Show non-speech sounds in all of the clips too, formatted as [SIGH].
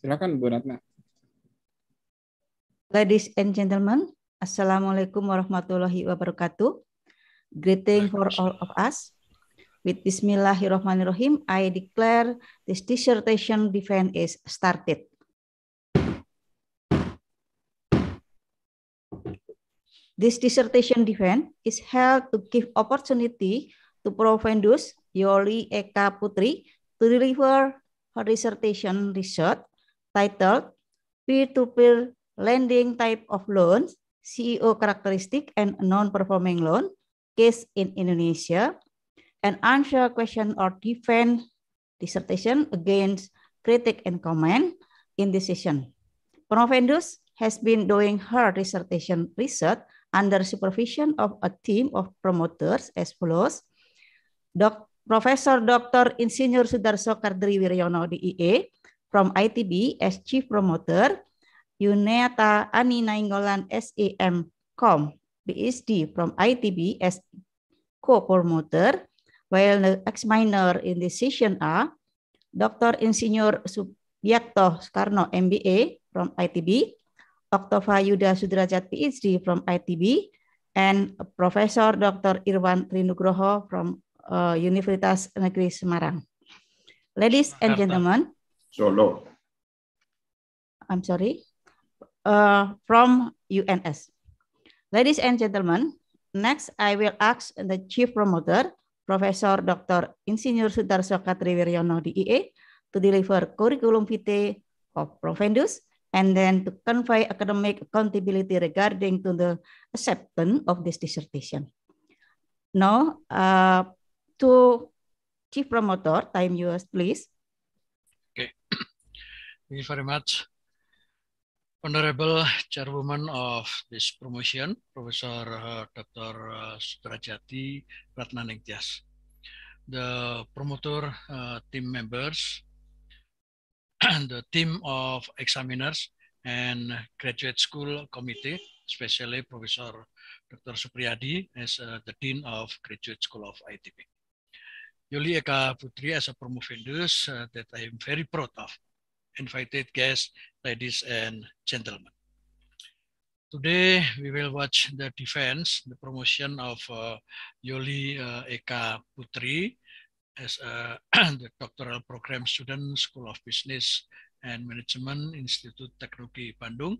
Silakan Bu Ratna. Ladies and gentlemen, Assalamualaikum warahmatullahi wabarakatuh. Greeting for all of us. With Bismillahirrahmanirrahim, I declare this dissertation defense is started. This dissertation defense is held to give opportunity to Profendus Yoli Eka Putri to deliver her dissertation research titled Peer-to-Peer Lending Type of Loans, CEO Characteristic and Non-Performing Loan, Case in Indonesia, and answer question or defend dissertation against critic and comment in this session. Provendus has been doing her dissertation research under supervision of a team of promoters as follows. Doc, Professor Dr. Insinyur Sudarso Kardri Wiryono, DIE, from ITB as Chief Promoter, Yuneta Ani Nainggolan S.A.M. Com, BSD from ITB as Co-Promoter, while the ex-minor in this session are Dr. Insinyur Subyakto Soekarno, MBA from ITB, Oktova Yuda Sudrajat, PhD from ITB, and Professor Dr. Irwan Trinugroho from uh, Universitas Negeri Semarang. Ladies and gentlemen, Solo. I'm sorry. Uh, from UNS. Ladies and gentlemen, next I will ask the chief promoter, Professor Dr. Insinyur Sudarso Katriwiryono DEA, to deliver curriculum vitae of Provendus and then to convey academic accountability regarding to the acceptance of this dissertation. Now, uh, to Chief Promoter, time yours, please. Thank you very much. Honorable Chairwoman of this promotion, Professor uh, Dr. Uh, Sudrajati Pratnaningtyas, the promoter uh, team members, and [CLEARS THROAT] the team of examiners and graduate school committee, especially Professor Dr. Supriyadi as uh, the Dean of Graduate School of ITP. Yuli Eka Putri as a promovendus uh, that I am very proud of. invited guests, ladies and gentlemen. Today, we will watch the defense, the promotion of uh, Yoli uh, Eka Putri as uh, a [CLEARS THROAT] the doctoral program student, School of Business and Management, Institute Teknologi Bandung,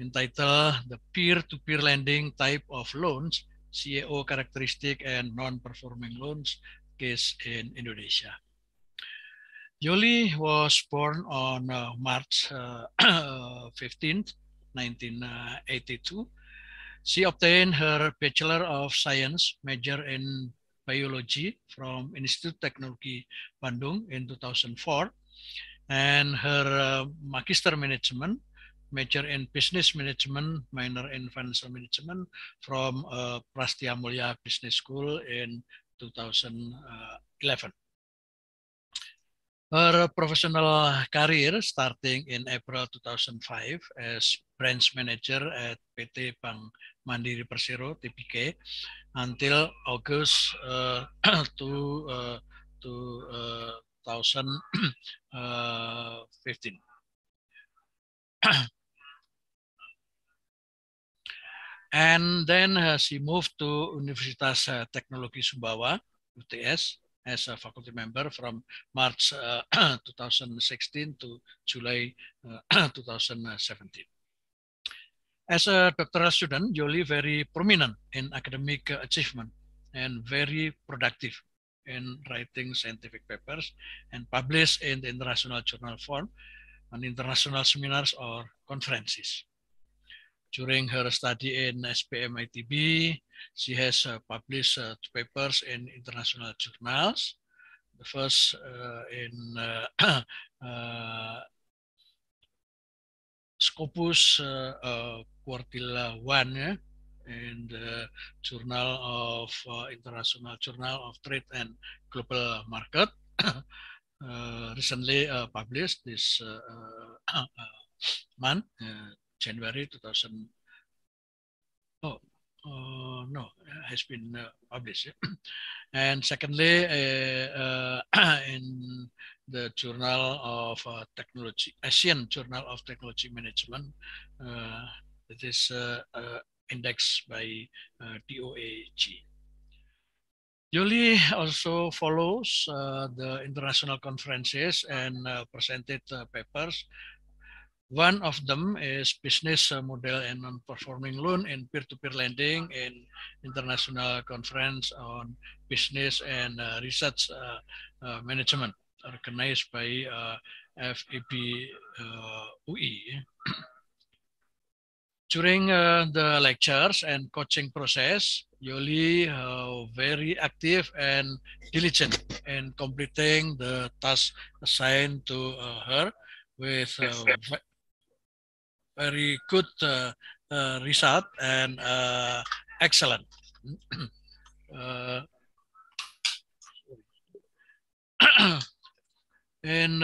entitled The Peer-to-Peer -Peer Lending Type of Loans, CAO Characteristic and Non-Performing Loans Case in Indonesia. Jolie was born on uh, March uh, [CLEARS THROAT] 15, 1982. Uh, she obtained her Bachelor of Science major in Biology from Institute Technology Bandung in 2004 and her uh, Magister Management major in Business Management, minor in Financial Management from uh, Prastia Mulia Business School in 2011. Uh, Her professional career starting in April 2005 as branch manager at PT Bank Mandiri Persero (TBK) until August uh, to, [CLEARS THROAT] uh, to uh, 2015. Uh, [CLEARS THROAT] And then uh, she moved to Universitas Teknologi Sumbawa, UTS, as a faculty member from March uh, [CLEARS THROAT] 2016 to July uh, [CLEARS THROAT] 2017. As a doctoral student, Jolie very prominent in academic achievement and very productive in writing scientific papers and published in the international journal form and international seminars or conferences. During her study in SPM ITB, she has uh, published uh, papers in international journals. The first uh, in [CLEARS THROAT] Scopus Quartilla 1 yeah, in the Journal of International Journal of Trade and Global Market. [CLEARS THROAT] Uh, recently uh, published this uh, [CLEARS THROAT] month, January 2000. Oh, uh, no, has been uh, published. [CLEARS THROAT] and secondly, uh, uh [CLEARS THROAT] in the Journal of uh, Technology, Asian Journal of Technology Management, uh, it is indexed by DOAG. Julie also follows the international conferences and presented papers one of them is business uh, model and non-performing loan in peer-to-peer lending in international conference on business and uh, research uh, uh, management organized by uh, FAB UE. Uh, [CLEARS THROAT] During the lectures and coaching process, Yoli very active and diligent in completing the task assigned to her with uh, very good uh, uh, result and uh, excellent. [CLEARS THROAT] [CLEARS THROAT] in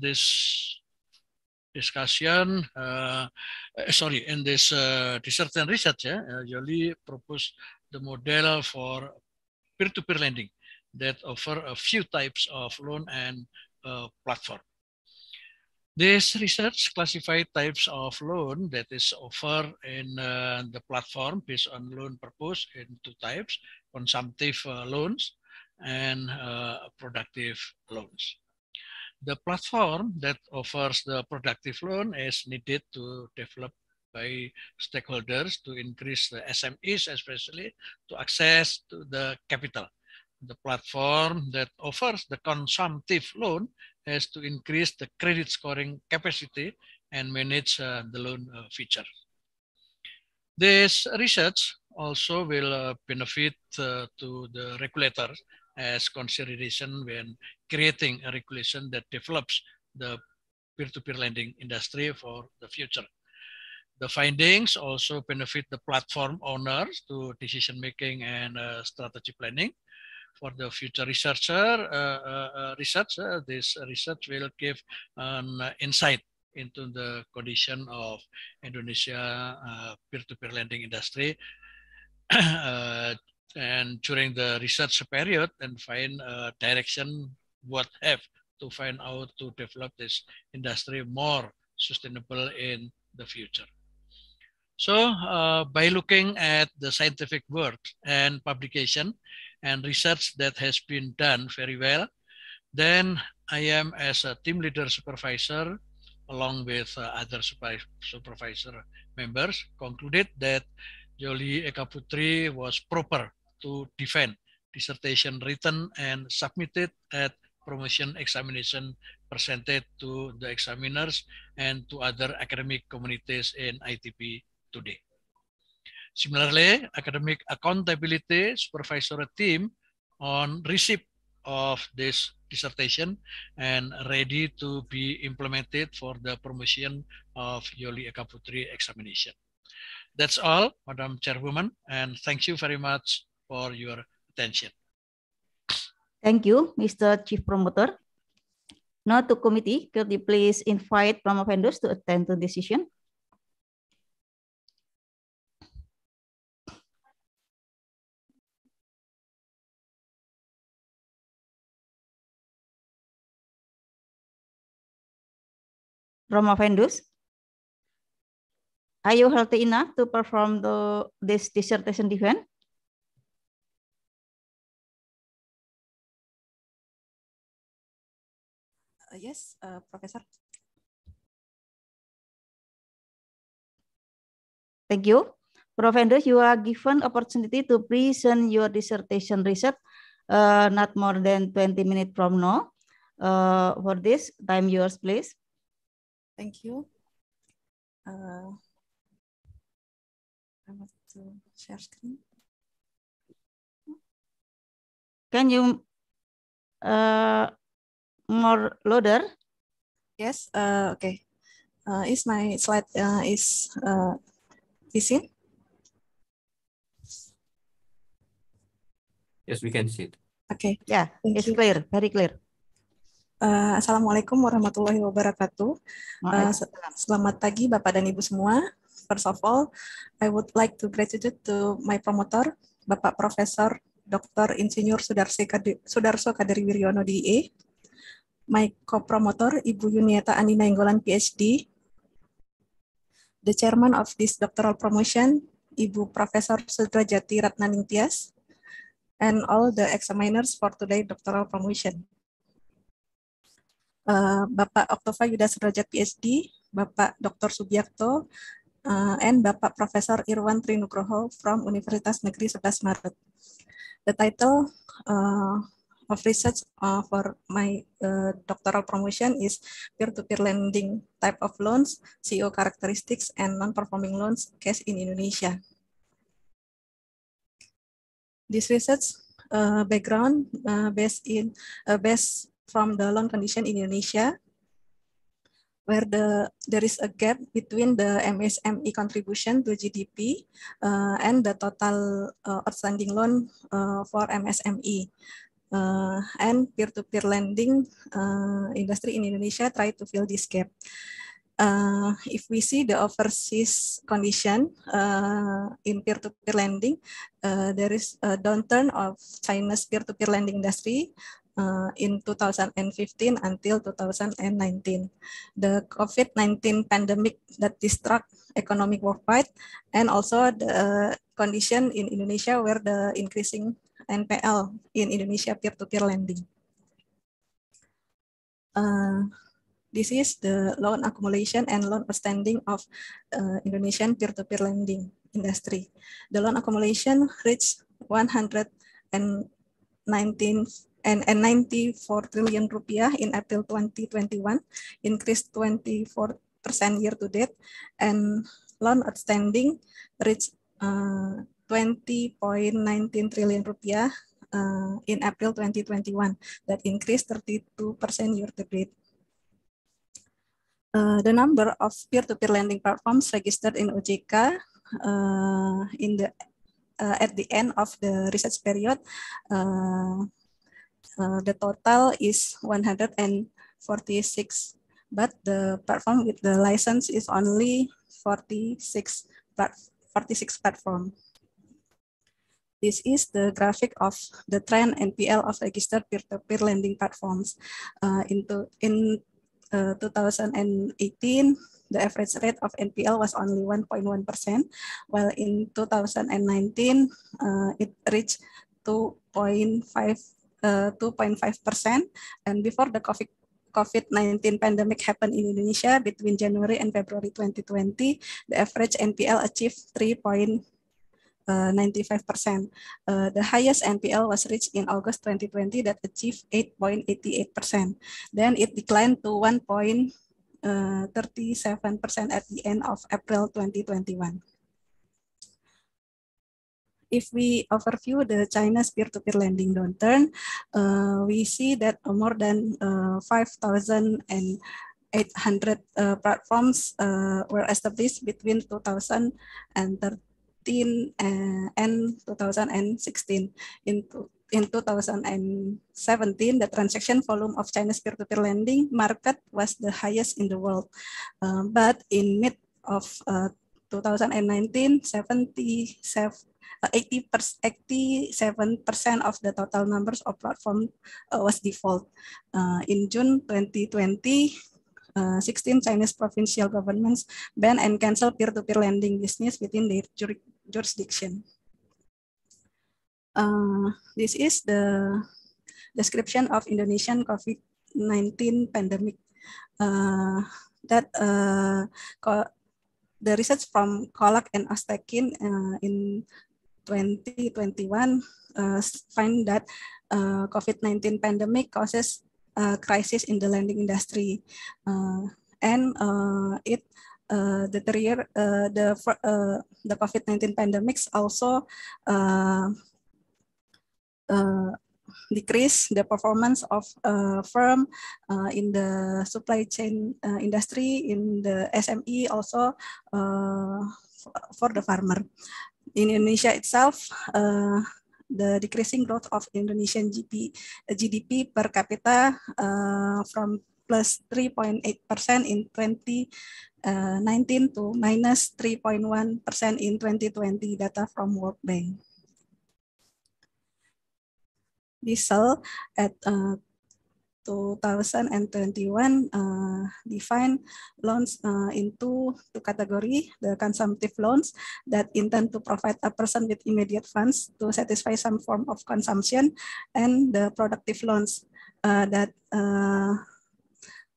this discussion, eh, sorry, in this dissertation research, yeah, eh, proposed the model for peer-to-peer -peer lending that offer a few types of loan and uh, platform. This research classified types of loan that is offered in uh, the platform based on loan purpose into types, consumptive uh, loans and uh, productive loans. The platform that offers the productive loan is needed to develop by stakeholders to increase the SMEs especially to access to the capital. The platform that offers the consumptive loan is to increase the credit scoring capacity and manage uh, the loan uh, feature. This research also will uh, benefit uh, to the regulator as consideration when creating a regulation that develops the peer-to-peer -peer lending industry for the future. The findings also benefit the platform owners to decision making and uh, strategy planning for the future researcher uh, uh, uh, research. this research will give an insight into the condition of Indonesia peer-to-peer -peer lending industry [CLEARS THROAT] and during the research period and find a direction what have to find out to develop this industry more sustainable in the future. So uh, by looking at the scientific work and publication, and research that has been done very well. Then I am as a team leader supervisor along with uh, other supervisor members concluded that Jolie Ekaputri was proper to defend dissertation written and submitted at promotion examination presented to the examiners and to other academic communities in ITP today. Similarly, academic accountability supervisor team on receipt of this dissertation and ready to be implemented for the promotion of Yoli Akaputri examination. That's all, Madam Chairwoman, and thank you very much for your attention. Thank you, Mr. Chief Promoter. Now to committee, could you please invite promo to attend to decision? Vendus. Are you healthy enough to perform the, this dissertation defense? Uh, yes, uh, Professor. Thank you. Prof. Andrews, you are given opportunity to present your dissertation research uh, not more than 20 minutes from now. Uh, for this, time yours, please. Thank you. Uh, I want to share screen. Can you uh, more loader? Yes. Uh, okay. Uh, is my slide uh, is uh, is in? Yes, we can see it. Okay. Yeah, Thank it's you. clear. Very clear. Eh, Assalamualaikum warahmatullahi wabarakatuh. Eh, selamat pagi Bapak dan Ibu semua. First of all, I would like to gratitude to my promoter, Bapak Profesor Dr. Insinyur Sudarso Kadiri Wiryono DE, my co-promotor Ibu Yunieta Anina Inggolan, PhD, the chairman of this doctoral promotion, Ibu Profesor Sudrajati Ratnaningtyas, and all the examiners for today doctoral promotion. Eh, Bapak Oktova Yuda Sudrajat PhD, Bapak Dr. Subiakto, uh, eh, and Bapak Profesor Irwan Trinugroho from Universitas Negeri 11 Maret. The title uh, of research uh, for my uh, doctoral promotion is peer-to-peer -peer lending type of loans, CEO characteristics, and non-performing loans case in Indonesia. This research uh, background uh, based in uh, based from the loan condition in Indonesia, where the there is a gap between the MSME contribution to GDP uh, and the total uh, outstanding loan uh, for MSME. Uh, and peer-to-peer -peer lending uh, industry in Indonesia try to fill this gap. Uh, if we see the overseas condition uh, in peer-to-peer -peer lending, uh, there is a downturn of China's peer-to-peer -peer lending industry uh, in 2015 until 2019. The COVID-19 pandemic that destruct economic worldwide and also the condition in Indonesia where the increasing NPL in Indonesia peer-to-peer -peer lending. Uh, this is the loan accumulation and loan outstanding of uh, Indonesian peer-to-peer -peer lending industry. The loan accumulation reached 119 and, and 94 trillion rupiah in April 2021, increased 24% year to date, and loan outstanding reached uh, 20.19 trillion rupiah uh, in April 2021 that increased 32% year to date. Uh, the number of peer-to-peer -peer lending platforms registered in OJK uh, in the uh, at the end of the research period uh, uh, the total is 146 but the platform with the license is only 46 But 46 platform this is the graphic of the trend NPL of registered peer-to-peer -peer lending platforms. Uh, into, in uh, 2018, the average rate of NPL was only 1.1%, while in 2019, uh, it reached 2.5%. 2.5 percent, and before the COVID COVID-19 pandemic happened in Indonesia between January and February 2020, the average NPL achieved 3.95%. Uh, uh, the highest NPL was reached in August 2020 that achieved 8.88%. Then it declined to 1.37% uh, at the end of April 2021 if we overview the China's peer-to-peer -peer lending downturn, uh, we see that uh, more than uh, uh, platforms uh, were established between uh, and 2013 and 2016. In, in 2017, the transaction volume of China's peer-to-peer -peer lending market was the highest in the world. but in mid of 2019, 77 80 87 percent of the total numbers of platform uh, was default. Uh, in June 2020, Uh, 16 Chinese provincial governments ban and cancel peer-to-peer lending business within their jurisdiction. Uh, this is the description of Indonesian COVID-19 pandemic. Uh, that uh, the research from Kolak and Astekin uh, in 2021 uh, find that uh, COVID-19 pandemic causes a uh, crisis in the lending industry. Uh, and uh, it uh, the, uh, the COVID-19 pandemics also decrease the performance of a firm uh, in the supply chain uh, industry, in the SME, also uh, for the farmer. in Indonesia itself, uh, the decreasing growth of Indonesian GDP, GDP per capita uh, from plus 3.8 percent in 2019 eh, to minus 3.1 percent in 2020 data from World Bank. Diesel at uh, 2021 uh, define loans uh, into two category, the consumptive loans that intend to provide a person with immediate funds to satisfy some form of consumption and the productive loans uh, that uh,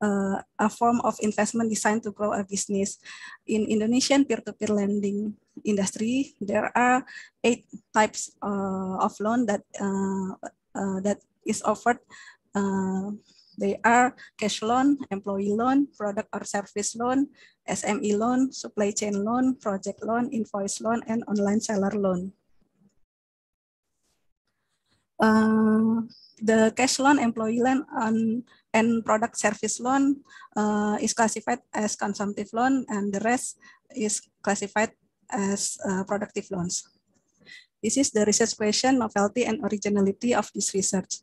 uh a form of investment designed to grow a business. In Indonesian peer-to-peer lending industry, there are eight types uh, of loan that uh, uh that is offered uh, they are cash loan, employee loan, product or service loan, SME loan, supply chain loan, project loan, invoice loan, and online seller loan. Uh, the cash loan, employee loan, and, and product service loan uh, is classified as consumptive loan, and the rest is classified as uh, productive loans. This is the research question, novelty, and originality of this research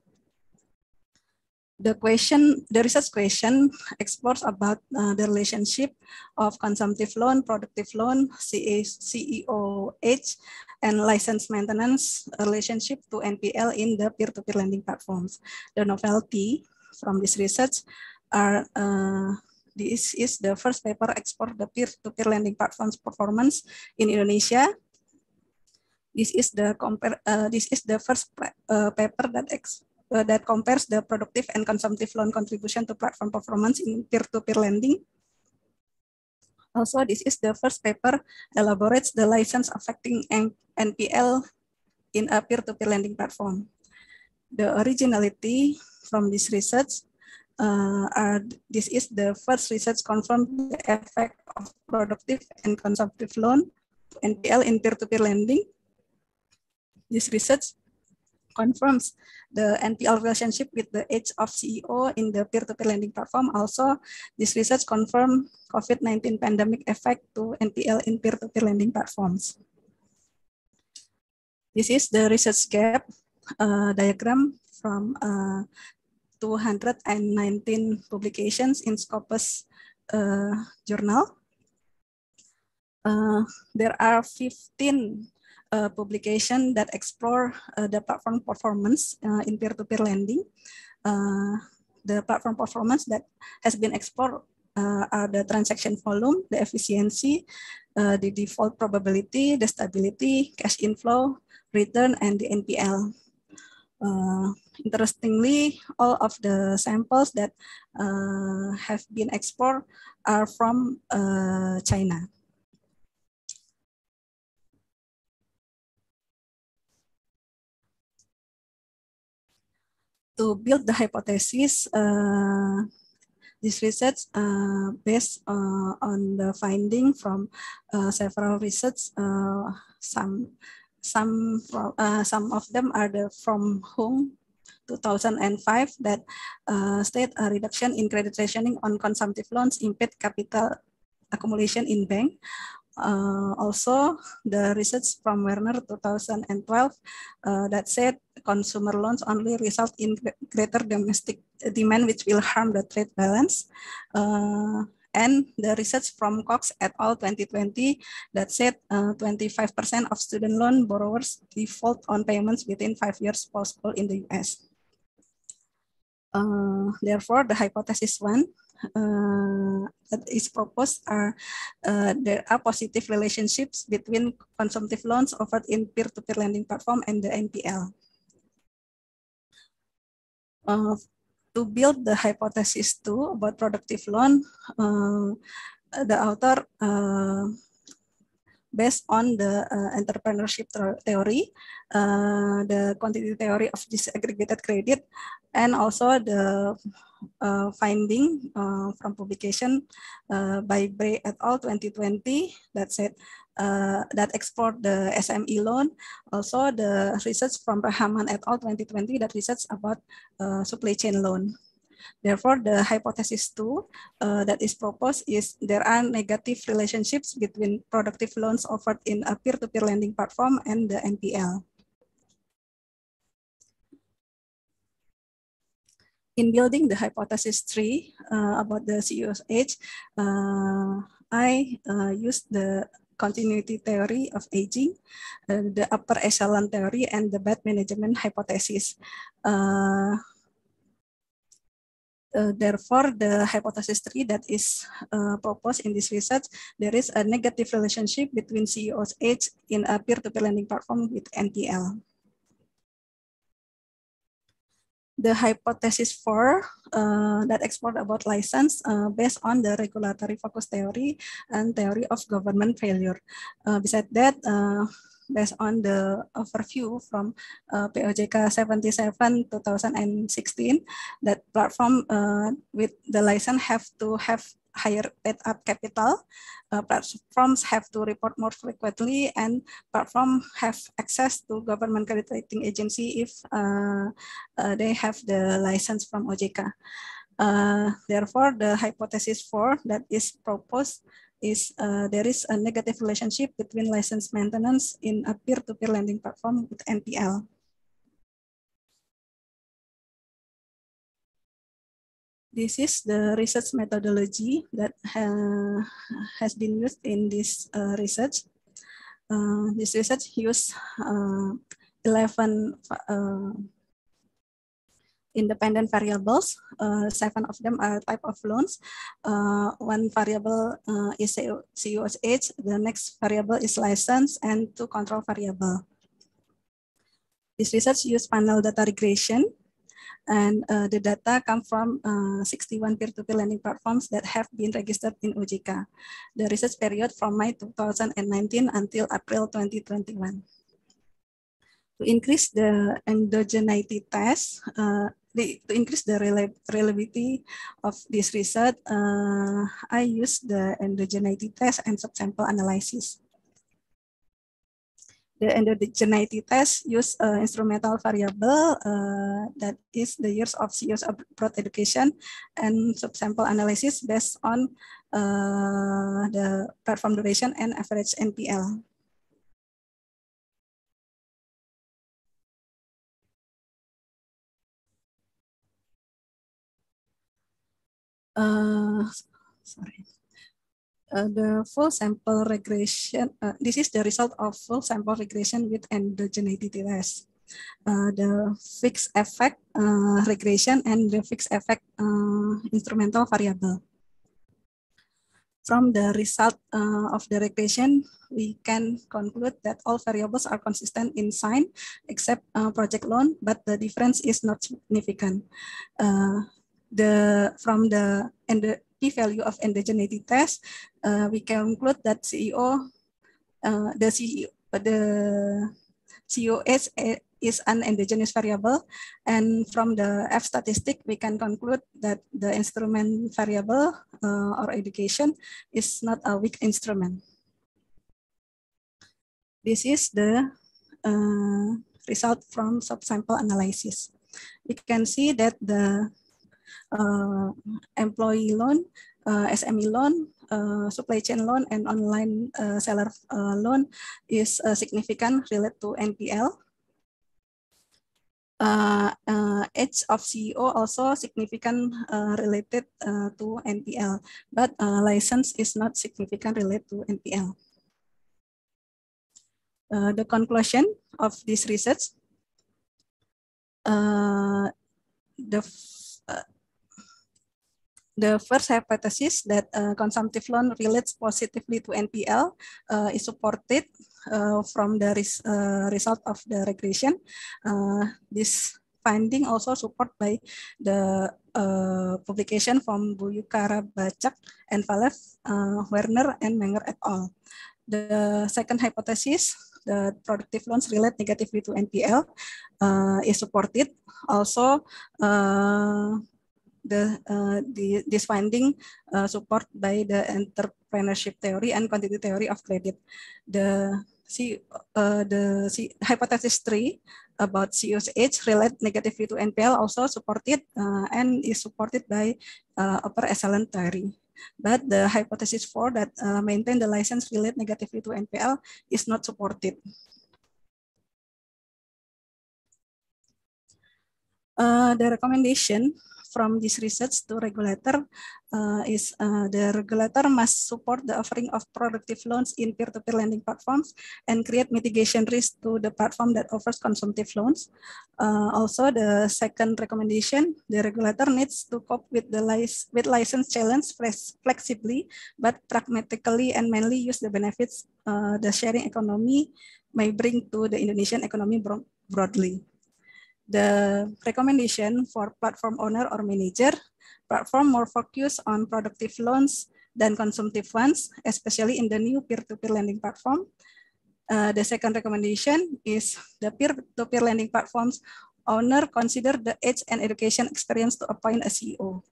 the question, the research question explores about uh, the relationship of consumptive loan, productive loan, CEOH, and license maintenance relationship to NPL in the peer-to-peer -peer lending platforms. The novelty from this research are uh, this is the first paper explore the peer-to-peer -peer lending platforms performance in Indonesia this is the compare uh, this is the first uh, paper that ex uh, that compares the productive and consumptive loan contribution to platform performance in peer-to-peer -peer lending. Also, this is the first paper elaborates the license affecting N NPL in a peer-to-peer -peer lending platform. The originality from this research uh, are, this is the first research confirmed the effect of productive and consumptive loan NPL in peer-to-peer -peer lending. This research confirms the NPL relationship with the age of CEO in the peer-to-peer -peer lending platform. Also, this research confirmed COVID-19 pandemic effect to NPL in peer-to-peer -peer lending platforms. This is the research gap uh, diagram from uh, 219 publications in Scopus uh, journal. Uh, there are 15 uh, publication that explore uh, the platform performance uh, in peer-to-peer -peer lending. Uh, the platform performance that has been explored uh, are the transaction volume, the efficiency, uh, the default probability, the stability, cash inflow, return, and the NPL. interestingly, all of the samples that have been explored are from China. to build the hypothesis, uh, this research uh, based uh, on the finding from uh, several research, uh, some some from uh, some of them are the from whom 2005 that state a reduction in credit rationing on consumptive loans impact capital accumulation in bank uh, also, the research from Werner 2012 uh, that said consumer loans only result in greater domestic demand, which will harm the trade balance. Uh, and the research from Cox et al. 2020 that said 25% uh, of student loan borrowers default on payments within five years possible in the US. Uh, therefore, the hypothesis one, uh, that is proposed are uh, there are positive relationships between consumptive loans offered in peer-to-peer -peer lending platform and the NPL. Uh, to build the hypothesis too about productive loan, uh, the author uh, based on the uh, entrepreneurship theory, uh, the quantity theory of disaggregated credit, and also the uh, finding uh, from publication uh, by Bray et al. 2020 uh, that said that explored the SME loan. Also the research from Rahman et al. 2020 that research about uh, supply chain loan. Therefore, the hypothesis two uh, that is proposed is there are negative relationships between productive loans offered in a peer-to-peer -peer lending platform and the NPL. in building the hypothesis three uh, about the CUSH, uh, I uh, used the continuity theory of aging, uh, the upper echelon theory, and the bad management hypothesis. Uh, uh, therefore, the hypothesis three that is uh, proposed in this research, there is a negative relationship between CEO's age in a peer-to-peer -peer lending platform with NTL. the hypothesis for uh, that export about license uh, based on the regulatory focus theory and theory of government failure. Uh, besides that, uh, based on the overview from uh, POJK 77 2016 that platform uh, with the license have to have higher paid-up capital. Uh, platforms have to report more frequently, and platforms have access to government credit rating agency if uh, uh, they have the license from OJK. Uh, therefore, the hypothesis four that is proposed is uh, there is a negative relationship between license maintenance in a peer-to-peer -peer lending platform with NPL. This is the research methodology that uh, has been used in this uh, research. Uh, this research used uh, 11 uh, independent variables. seven of them are type of loans. one variable is COH, the next variable is license, and two control variable. This research used panel data regression and uh, the data come from uh, 61 peer-to-peer lending platforms that have been registered in OJK. The research period from May 2019 until April 2021. To increase the endogeneity test, uh, the, to increase the reliability of this research, uh, I use the endogeneity test and subsample analysis. the endogeneity test use uh, instrumental variable uh, that is the years of CEOs abroad education and subsample analysis based on uh, the perform duration and average NPL. Uh, sorry. uh, the full sample regression. Uh, this is the result of full sample regression with endogeneity test. Uh, the fixed effect uh, regression and the fixed effect uh, instrumental variable. From the result uh, of the regression, we can conclude that all variables are consistent in sign except uh, project loan, but the difference is not significant. Uh, the from the and the p-value of endogeneity test, uh, we can conclude that CEO, uh, the CEO, the COS is an endogenous variable. And from the F statistic, we can conclude that the instrument variable uh, or education is not a weak instrument. This is the uh, result from subsample analysis. We can see that the uh, employee loan, uh, eh, SME loan, uh, supply chain loan, and online uh, seller uh, loan is uh, significant related to NPL. Uh, uh, age of CEO also significant uh, related uh, to NPL, but uh, license is not significant related to NPL. Uh, the conclusion of this research, uh, the The first hypothesis that uh, consumptive loan relates positively to NPL uh, is supported uh, from the res uh, result of the regression. Uh, this finding also supported by the uh, publication from Buyukara Bacak and Valev, Werner, and Menger et al. The second hypothesis the productive loans relate negatively to NPL uh, is supported. Also, uh, the, uh, the this finding uh, support by the entrepreneurship theory and quantity theory of credit. The C, uh, the C, hypothesis three about CUSH relate negatively to NPL also supported uh, and is supported by uh, upper excellent theory. But the hypothesis four that uh, maintain the license relate negatively to NPL is not supported. Uh, the recommendation from this research to regulator uh, is uh, the regulator must support the offering of productive loans in peer-to-peer -peer lending platforms and create mitigation risk to the platform that offers consumptive loans. Uh, also, the second recommendation, the regulator needs to cope with the lic with license challenge flexibly, but pragmatically and mainly use the benefits uh, the sharing economy may bring to the Indonesian economy broadly. the recommendation for platform owner or manager, platform more focused on productive loans than consumptive ones, especially in the new peer-to-peer lending platform. Uh, the second recommendation is the peer-to-peer -peer lending platforms owner consider the age and education experience to appoint a CEO.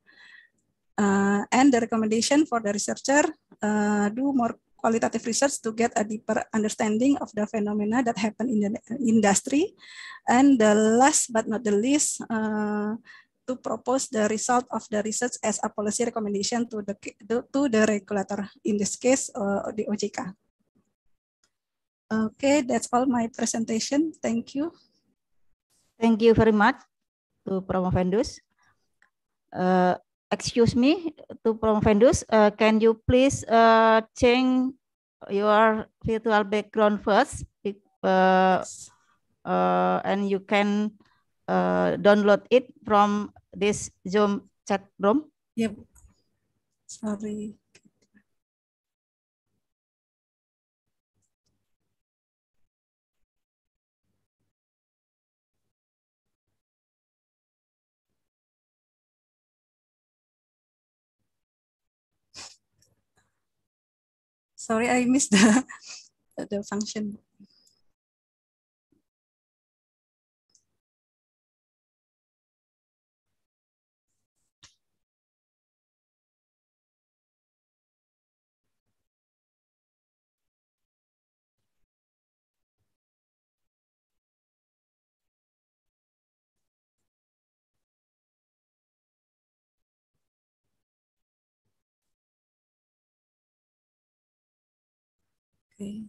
Uh, and the recommendation for the researcher, uh, do more qualitative research to get a deeper understanding of the phenomena that happen in the industry. And the last but not the least, uh, to propose the result of the research as a policy recommendation to the to the regulator, in this case, uh, the OJK. Okay, that's all my presentation. Thank you. Thank you very much to Promovendus. Uh, excuse me to from Vendus, uh, can you please uh, change your virtual background first? Uh, uh, and you can uh, download it from this Zoom chat room. Yep. Sorry. Sorry, I missed [LAUGHS] the the function. Okay.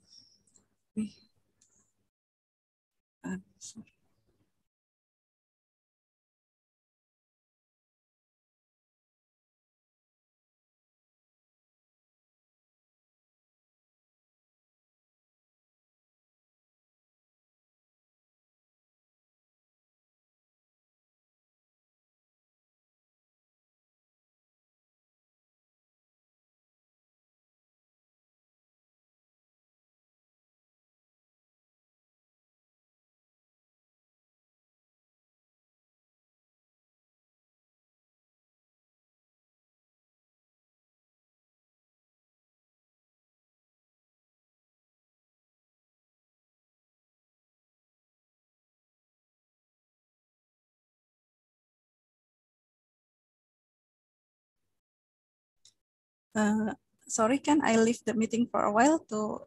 Uh, sorry, can I leave the meeting for a while to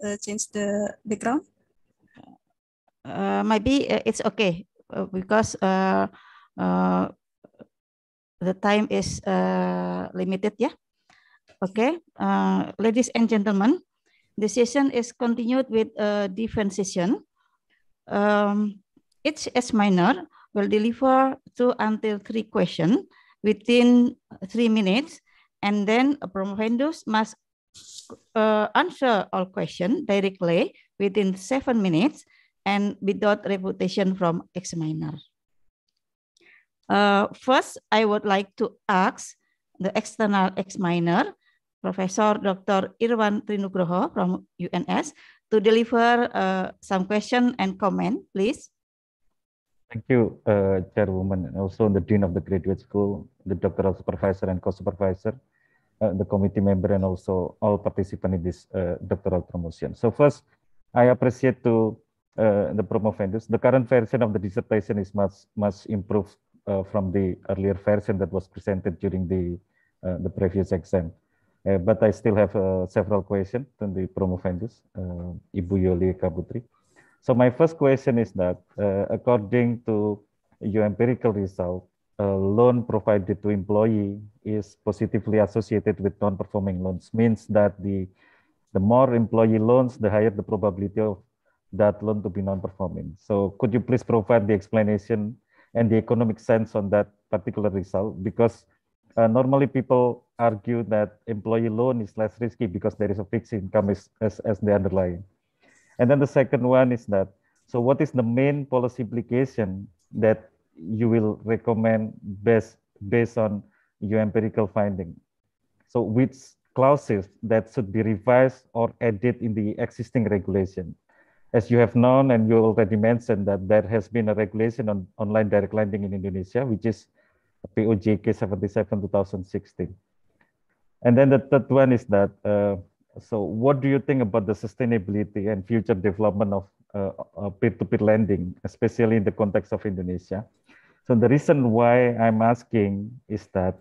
uh, change the background? Uh, maybe uh, it's okay uh, because the time is limited, yeah? Okay, ladies and gentlemen, the session is continued with a different session. Um, each S minor will deliver two until three questions within three minutes and then uh, promovendus must uh, answer all questions directly within seven minutes and without reputation from examiner. Uh, first, I would like to ask the external examiner, Professor Dr. Irwan Trinugroho from UNS, to deliver uh, some question and comment, please. Thank you, uh, Chairwoman, and also the Dean of the Graduate School, the doctoral supervisor and co-supervisor, uh, the committee member, and also all participants in this uh, doctoral promotion. So first, I appreciate to uh, the promovendus. The current version of the dissertation is much much improved uh, from the earlier version that was presented during the uh, the previous exam. but I still have several questions to the promovendus, Ibu Yoli Kabutri. So my first question is that uh, according to your empirical result, a loan provided to employee is positively associated with non-performing loans means that the the more employee loans, the higher the probability of that loan to be non-performing. So could you please provide the explanation and the economic sense on that particular result? Because uh, normally people argue that employee loan is less risky because there is a fixed income as, as, as the underlying. And then the second one is that so what is the main policy implication that you will recommend based based on your empirical finding? So which clauses that should be revised or added in the existing regulation? As you have known and you already mentioned that there has been a regulation on online direct lending in Indonesia, which is POJK 77 2016. And then the third one is that uh, so, what do you think about the sustainability and future development of uh, uh, peer-to-peer lending, especially in the context of Indonesia? So, the reason why I'm asking is that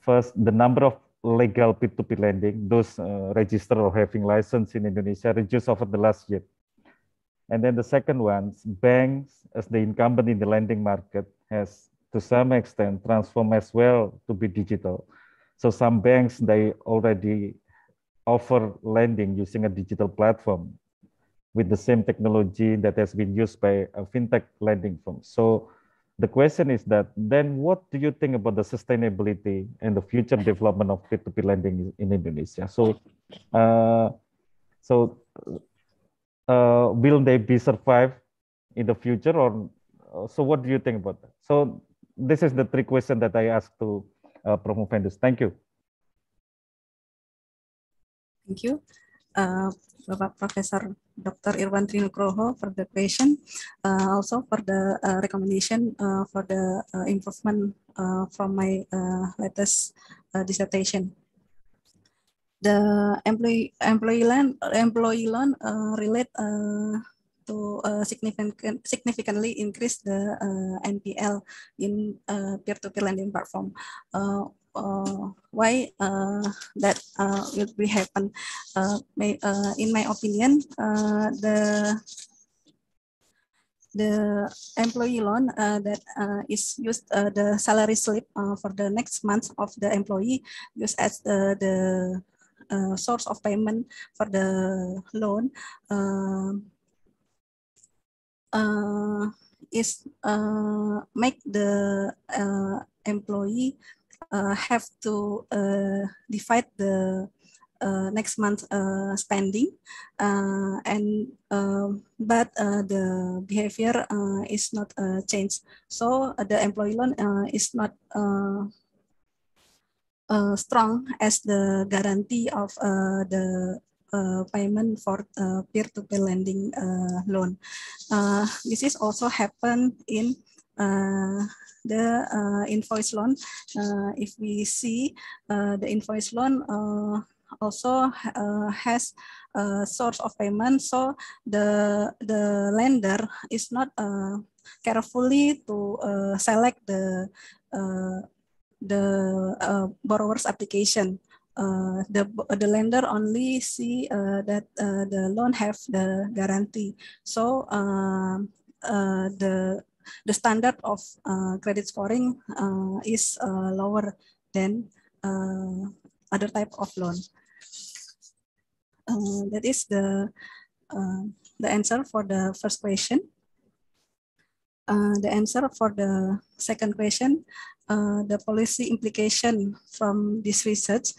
first, the number of legal peer-to-peer lending, those uh, registered or having license in Indonesia, reduced over the last year. And then the second one, banks as the incumbent in the lending market has to some extent transformed as well to be digital. So some banks, they already offer lending using a digital platform with the same technology that has been used by a fintech lending firm. So the question is that then what do you think about the sustainability and the future development of P2P lending in Indonesia? So, uh, so uh, will they be survive in the future or uh, so what do you think about that? So this is the three questions that I asked to uh, Promo Vendors. Thank you. Thank you. Uh, Bapak Profesor Dr. Irwan Trinukroho for the question, uh, also for the uh, recommendation uh, for the uh, improvement uh, from my uh, latest uh, dissertation. The employee employee loan employee loan uh, relate uh, to uh, significant, significantly increase the uh, NPL in uh, peer-to-peer -peer lending platform. Uh, uh, why uh, that uh, will be happen. Uh, may, uh, in my opinion, uh, the the employee loan uh, that uh, is used uh, the salary slip uh, for the next month of the employee used as the uh, source of payment for the loan uh, is make the employee uh, have to uh, divide the uh, next month spending and but the behavior is not changed so the employee loan is not uh, strong as the guarantee of uh, the uh, payment for peer-to-peer -peer lending loan. this is also happened in the uh, invoice loan. Uh, if we see uh, the invoice loan uh, also uh, has a source of payment, so the, the lender is not uh, carefully to select the, the borrower's application. Uh, the the lender only see uh, that uh, the loan have the guarantee. So the the standard of uh, credit scoring uh, is uh, lower than uh, other type of loan. Uh, that is the uh, the answer for the first question. the answer for the second question, the policy implication from this research.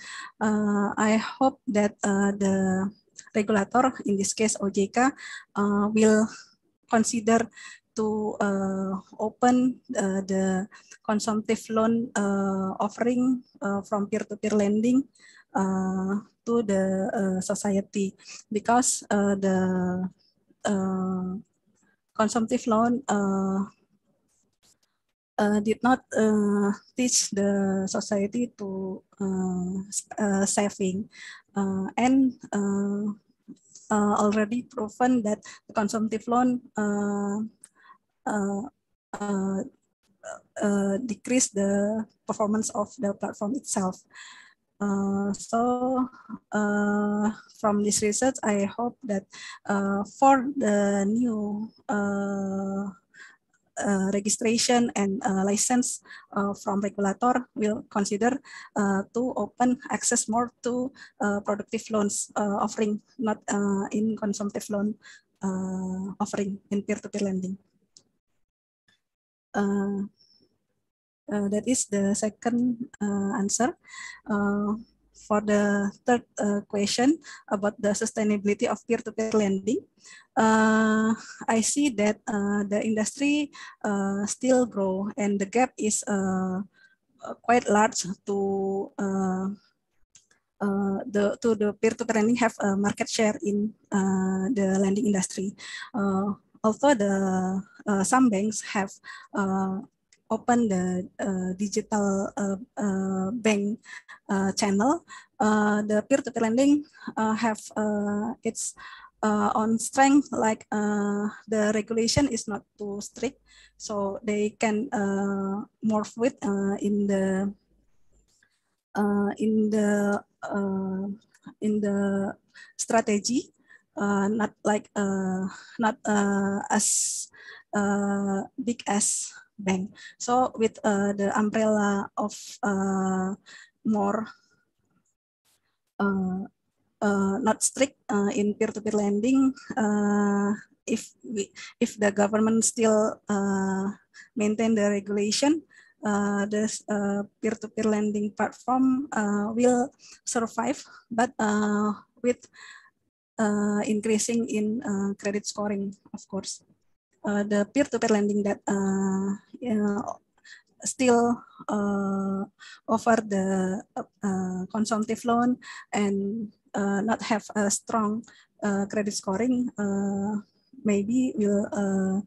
I hope that the regulator, in this case OJK, will consider to uh, open uh, the consumptive loan uh, offering uh, from peer-to-peer -peer lending uh, to the uh, society because uh, the uh, consumptive loan uh, uh, did not uh, teach the society to uh, uh, saving uh, and uh, uh, already proven that the consumptive loan uh, Uh, uh, uh, decrease the performance of the platform itself. Uh, so uh, from this research, I hope that uh, for the new registration and license from regulator will consider to open access more to productive loans offering, not in consumptive loan offering in peer-to-peer -peer lending. Uh, uh, that is the second uh, answer. Uh, for the third uh, question about the sustainability of peer-to-peer -peer lending, uh, I see that uh, the industry uh, still grow and the gap is uh, quite large to the to the peer-to-peer -peer lending have a market share in the lending industry although the uh, some banks have uh, opened the uh, digital uh, uh, bank uh, channel, the peer-to-peer -peer lending have its on strength like the regulation is not too strict, so they can morph with in the in the in the strategy uh, not like uh, not uh, as uh, big as bank. So with uh, the umbrella of uh, more uh, uh, not strict uh, in peer-to-peer -peer lending, uh, if we, if the government still uh, maintain the regulation, uh, this uh, peer-to-peer -peer lending platform uh, will survive, but uh, with uh, increasing in uh, credit scoring, of course. Uh, the peer-to-peer -peer lending that uh, still uh, offer the uh, consumptive loan and uh, not have a strong uh, credit scoring, uh, maybe will uh,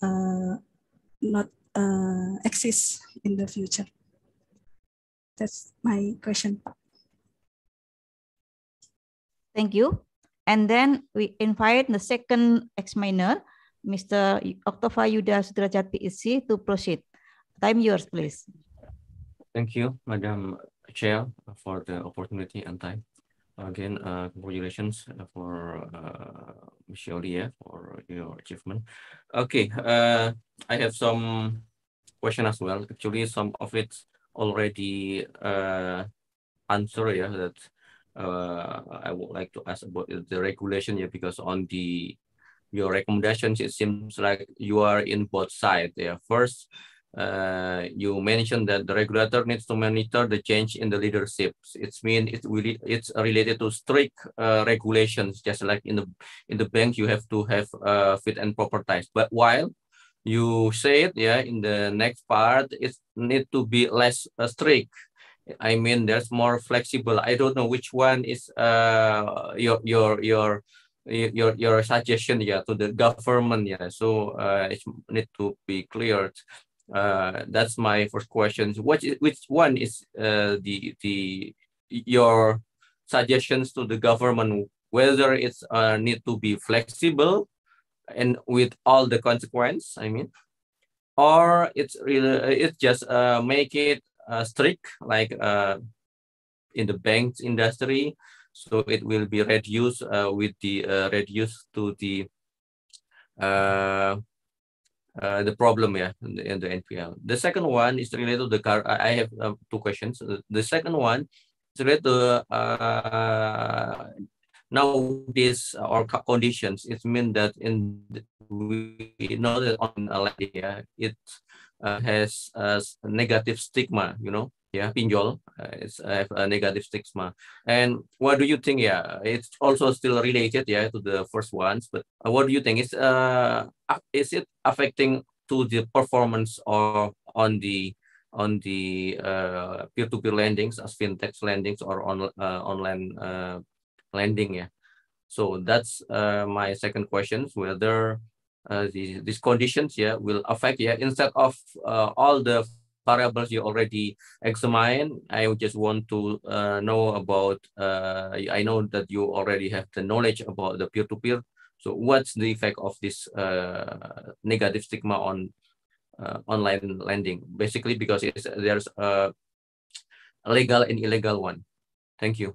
uh, not uh, exist in the future. That's my question. Thank you. And then we invite the second examiner, Mr. Oktava Yuda Sudrajat PSC to proceed. Time yours, please. Thank you, Madam Chair, for the opportunity and time. Again, uh, congratulations for uh, Michelle for your achievement. Okay, uh, I have some question as well. Actually, some of it already uh, answered. Yeah, that uh, I would like to ask about the regulation yeah, because on the your recommendations, it seems like you are in both sides. Yeah. First, uh, you mentioned that the regulator needs to monitor the change in the leadership. It's mean it will it's related to strict uh, regulations, just like in the in the bank you have to have uh, fit and proper ties. But while you said yeah in the next part it need to be less uh, strict I mean, there's more flexible. I don't know which one is uh, your your your your your suggestion yeah to the government yeah so uh, it need to be cleared uh, that's my first question Which which one is uh, the the your suggestions to the government whether it's uh, need to be flexible and with all the consequence i mean or it's really it's just uh, make it uh, strict like uh, in the banks industry so it will be reduced uh, with the uh, reduced to the uh, uh, the problem yeah in the, in the, npl the second one is related to the car i have uh, two questions uh, the second one is related to uh, nowadays uh, or conditions it means that in the, we know that on a uh, yeah, it's uh, has a negative stigma, you know. Yeah, pinjol uh, it's uh, have a negative stigma. And what do you think? Yeah, it's also still related, yeah, to the first ones. But uh, what do you think? Is uh, is it affecting to the performance or on the on the uh, peer-to-peer landings lendings as fintech lendings or on uh, online uh, lending yeah so that's uh, my second question whether uh, the, these conditions here yeah, will affect yeah, instead of uh, all the variables you already examined i just want to uh, know about uh, i know that you already have the knowledge about the peer-to-peer -peer. so what's the effect of this uh, negative stigma on online lending basically because there's a legal and illegal one thank you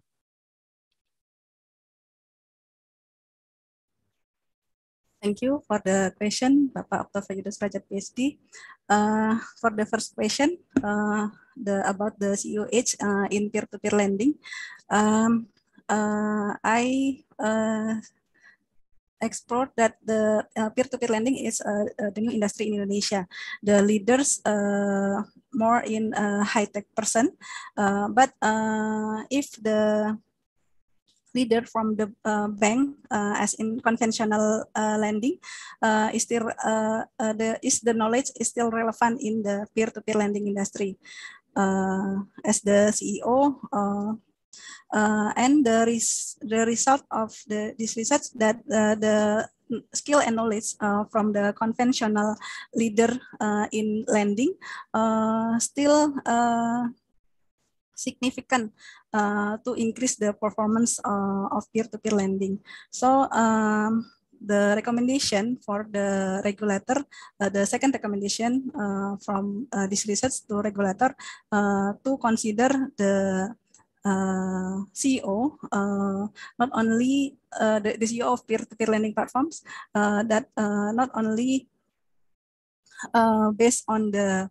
Thank you for the question, Bapak Oktav Yudhis Rajat PhD. Uh, for the first question, uh, the about the COH e uh, in peer-to-peer -peer lending, um, uh, I uh, explored that the uh, peer-to-peer uh, -peer lending is uh, uh, the new industry in Indonesia. The leaders uh, more in a uh, high-tech person, uh, but uh, if the leader from the uh, bank, uh, as in conventional uh, lending, uh, is still uh, the is the knowledge is still relevant in the peer-to-peer lending industry. as the CEO, and the res the result of the this research that the skill and knowledge uh, from the conventional leader uh, in lending uh, still significant uh, to increase the performance uh, of peer-to-peer lending. So um, the recommendation for the regulator, uh, the second recommendation uh, from uh, this research to regulator uh, to consider the uh, CEO, uh, not only uh, the, the CEO of peer-to-peer -peer lending platforms, uh, that uh, not only uh, based on the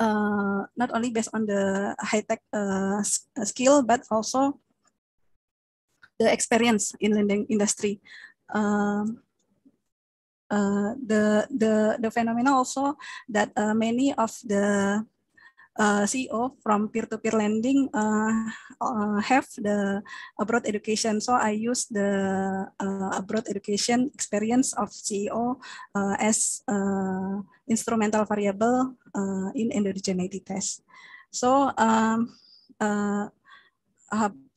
uh, not only based on the high tech uh, uh, skill, but also the experience in lending industry. Um, uh, the the the phenomena also that uh, many of the uh, CEO from peer-to-peer lending uh, uh, have the abroad education. So I use the uh, abroad education experience of CEO uh, as uh, instrumental variable uh, in endogeneity test. So um, uh,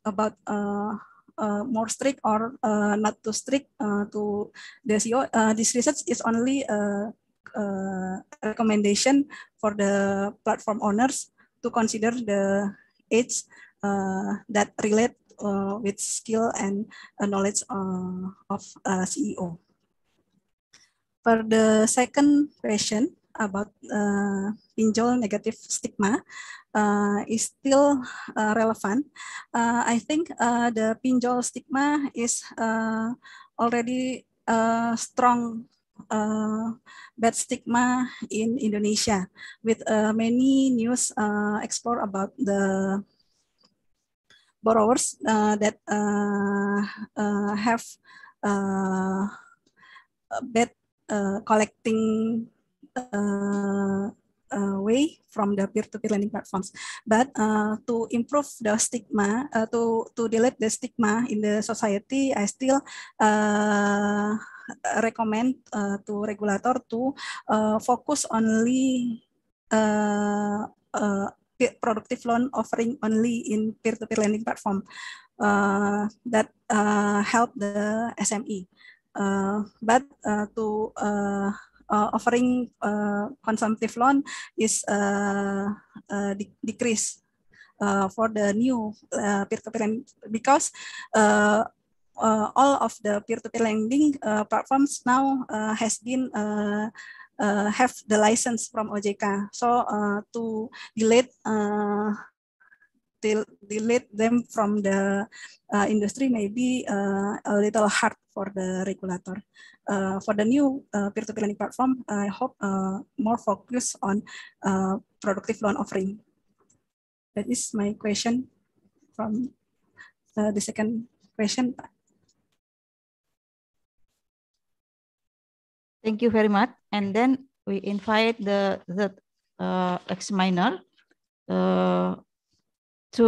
about uh, uh, more strict or uh, not too strict uh, to the CEO. Uh, this research is only uh, uh, recommendation for the platform owners to consider the age uh, that relate uh, with skill and uh, knowledge uh, of uh, CEO. For the second question about uh, pinjol negative stigma uh, is still uh, relevant. Uh, I think uh, the pinjol stigma is uh, already uh, strong uh, bad stigma in Indonesia with uh, many news uh, explore about the borrowers uh, that uh, uh, have uh, bad uh, collecting uh, uh, way from the peer-to-peer lending platforms, but uh, to improve the stigma, uh, to to delete the stigma in the society, I still uh, recommend uh, to regulator to uh, focus only uh, uh, productive loan offering only in peer-to-peer -peer lending platform uh, that uh, help the SME. Uh, but uh, to uh, uh, offering uh, consumptive loan is uh, uh, de decrease uh, for the new uh, peer-to-peer -peer because uh, uh, all of the peer-to-peer -peer lending uh, platforms now uh, has been uh, uh, have the license from OJK. So uh, to delete uh, delete them from the uh, industry may be uh, a little hard for the regulator. Uh, for the new uh, peer-to-peer -peer lending platform, I hope uh, more focus on uh, productive loan offering. That is my question from the second question. Thank you very much. And then we invite the, the examiner to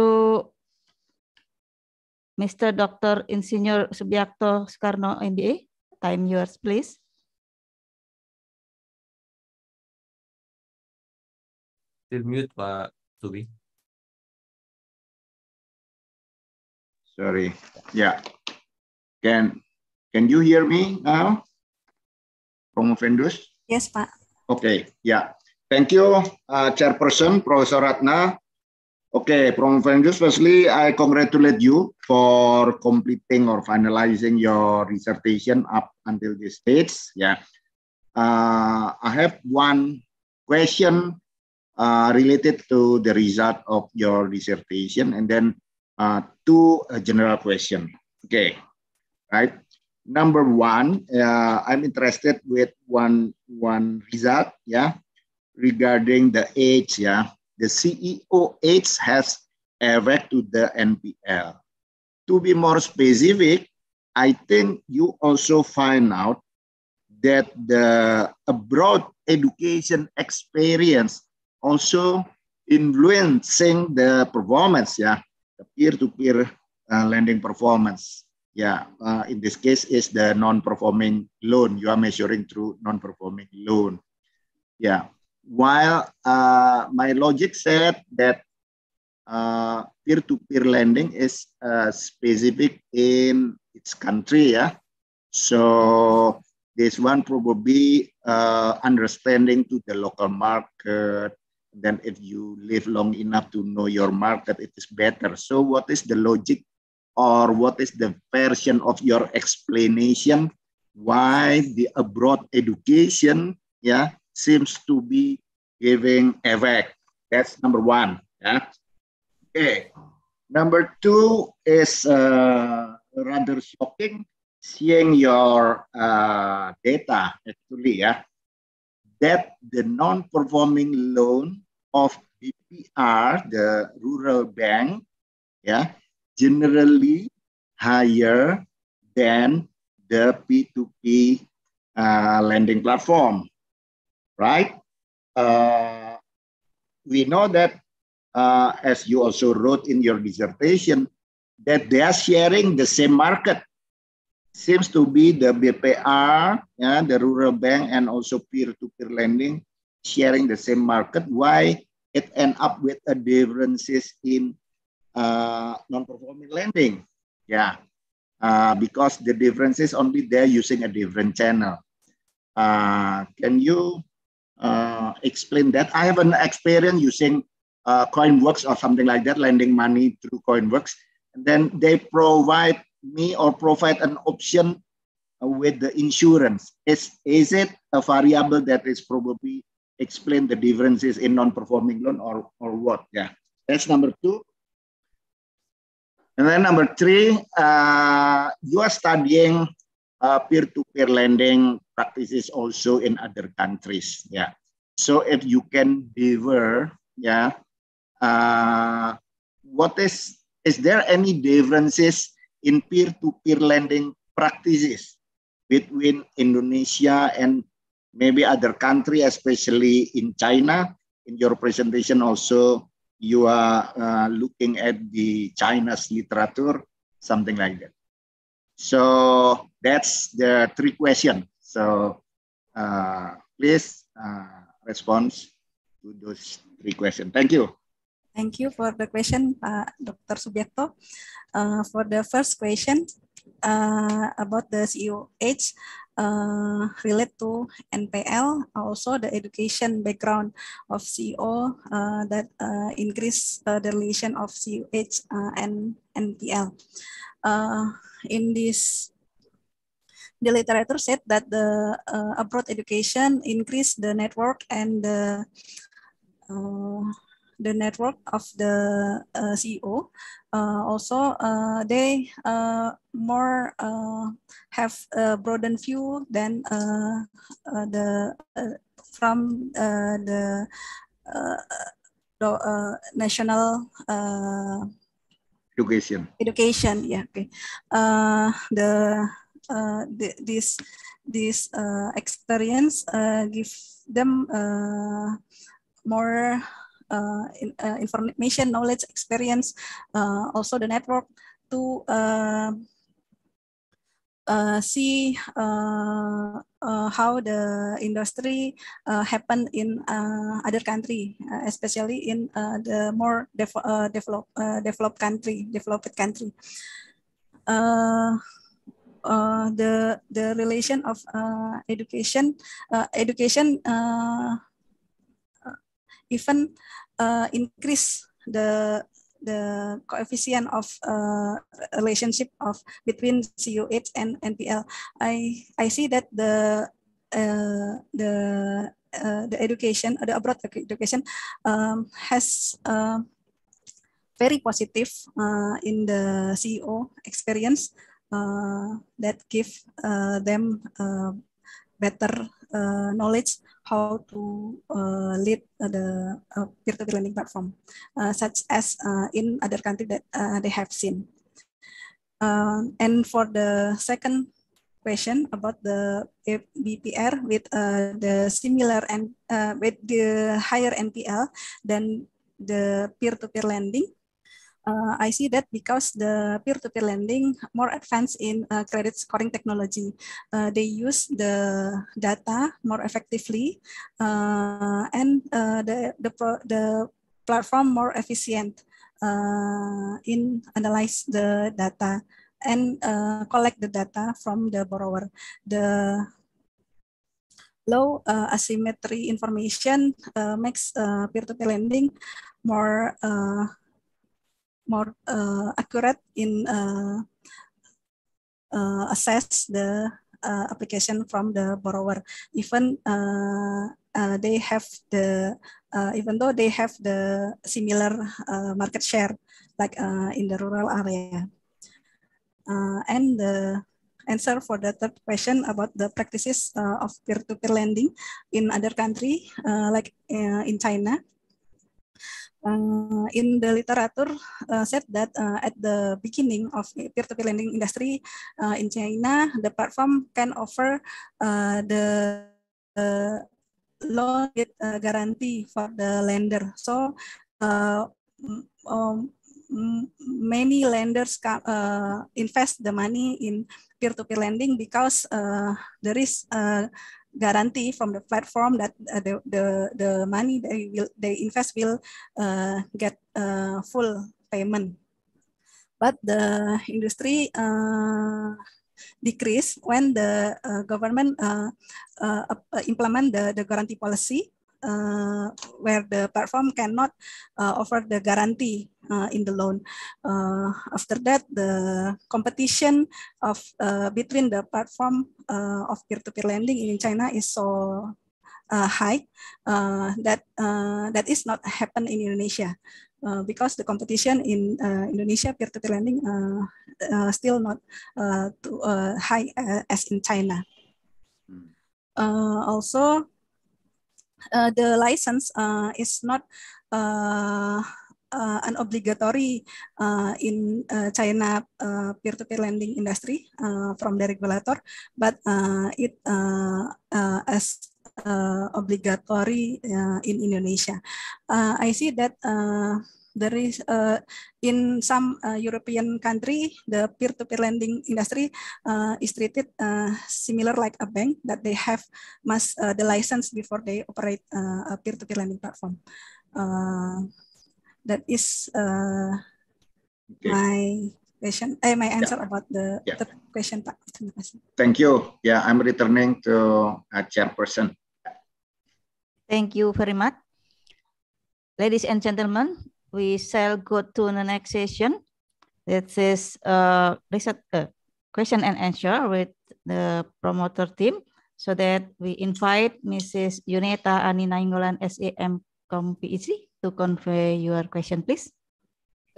Mr. Dr. Insinyur Subiakto Soekarno MBA. Time yours, please. Still mute, Pak Subi. Sorry. Yeah. Can can you hear me now? From Vendus? Yes, Pak. Okay. Yeah. Thank you, uh, Chairperson Professor Ratna. Okay, Prof. Francis, firstly, I congratulate you for completing or finalizing your dissertation up until this stage. Yeah. Uh, I have one question uh, related to the result of your dissertation and then uh, two uh, general questions. Okay, right. Number one, uh, I'm interested with one one result, yeah, regarding the age, yeah the CEO CEOH has aware to the NPL. To be more specific, I think you also find out that the abroad education experience also influencing the performance, yeah, the peer-to-peer uh, lending performance. Yeah, uh, in this case is the non-performing loan. You are measuring through non-performing loan. Yeah, while uh, my logic said that uh, peer-to-peer lending is uh, specific in its country, yeah. So this one probably uh, understanding to the local market. Then if you live long enough to know your market, it is better. So what is the logic or what is the version of your explanation why the abroad education, yeah, seems to be giving effect. That's number one. Yeah. Okay. Number two is uh, rather shocking seeing your uh, data actually. Yeah. That the non-performing loan of BPR, the rural bank, yeah, generally higher than the P2P uh, lending platform. right? Uh, we know that, uh, as you also wrote in your dissertation, that they are sharing the same market. Seems to be the BPR, yeah, the rural bank, and also peer-to-peer lending sharing the same market. Why it end up with a differences in uh, non-performing lending? Yeah, uh, because the difference is only they're using a different channel. Uh, can you uh, explain that. I have an experience using uh, CoinWorks or something like that, lending money through CoinWorks. And then they provide me or provide an option with the insurance. Is, is it a variable that is probably explain the differences in non-performing loan or, or what? Yeah, that's number two. And then number three, uh, you are studying uh, peer-to-peer uh, -peer lending practices also in other countries. Yeah. So if you can aware, yeah, uh, what is is there any differences in peer-to-peer lending practices between Indonesia and maybe other country, especially in China? In your presentation, also you are uh, looking at the China's literature, something like that. So that's the three question. So uh, please uh, respond to those three questions. Thank you. Thank you for the question, uh, Dr. Subiakto. Uh, for the first question uh, about the COH uh, to NPL, also the education background of CO uh, that uh, increase uh, the relation of COH uh, and NPL. Uh, in this the literature said that the uh, abroad education increased the network and the uh, the network of the uh, CEO. Uh, also, uh, they uh, more have a broadened view than the from the national education education yeah okay uh, the uh, this this uh, experience uh, give them uh, more uh, in, uh, information, knowledge, experience, uh, also the network to uh, uh, see uh, uh, how the industry uh, happen in uh, other country, uh, especially in uh, the more uh, develop, uh, developed country, developed country. Uh, uh, the the relation of uh, education uh, education uh, even uh, increase the the coefficient of relationship of between COH and NPL. I I see that the the the education the abroad education um, has very positive in the CEO experience uh, that give uh, them uh, better knowledge how to uh, lead uh, the peer-to-peer uh, -peer lending platform, such as in other countries that they have seen. and for the second question about the BPR with the similar and with the higher NPL than the peer-to-peer -peer lending, uh, I see that because the peer-to-peer -peer lending more advanced in uh, credit scoring technology, uh, they use the data more effectively, uh, and uh, the the the platform more efficient uh, in analyze the data and uh, collect the data from the borrower. The low uh, asymmetry information uh, makes uh, peer-to-peer uh, -peer lending more uh, more uh, accurate in uh, uh, assess the application from the borrower. Even they have the even though they have the similar market share like in the rural area. and the answer for the third question about the practices uh, of peer-to-peer -peer lending in other country uh, like uh, in China. Uh, in the literature uh, said that uh, at the beginning of peer-to-peer -peer lending industry uh, in China, the platform can offer uh, the uh, loan with uh, guarantee for the lender. So uh, um, many lenders uh, invest the money in peer-to-peer -peer lending because uh, there is uh, guarantee from the platform that uh, the, the the money they will they invest will uh, get a uh, full payment. But the industry uh, decrease when the uh, government uh, uh, uh implement the, the guarantee policy uh, where the platform cannot uh, offer the guarantee uh, in the loan. Uh, after that, the competition of uh, between the platform uh, of peer-to-peer lending in China is so high that that is not happen in Indonesia. because the competition in Indonesia peer-to-peer -peer lending still not too high as in China. Hmm. also, uh, the license uh, is not uh, uh, an obligatory uh, in uh, China uh, peer-to-peer -peer lending industry uh, from the regulator, but uh, it uh, uh, as uh, obligatory uh, in Indonesia. Uh, I see that. Uh, there is uh, in some uh, European country the peer-to-peer lending industry uh, is treated uh, similar like a bank that they have must uh, the license before they operate uh, a peer-to-peer lending platform. Uh, that is uh, okay. my question. Eh, my answer yeah. about the, yeah. the question, Pak. Terima kasih. Thank you. Yeah, I'm returning to a chairperson. Thank you very much. Ladies and gentlemen, we shall go to the next session. This is research, uh, uh, question and answer with the promoter team. So that we invite Mrs. Yuneta Aninaingolan SAM Com PhD to convey your question, please.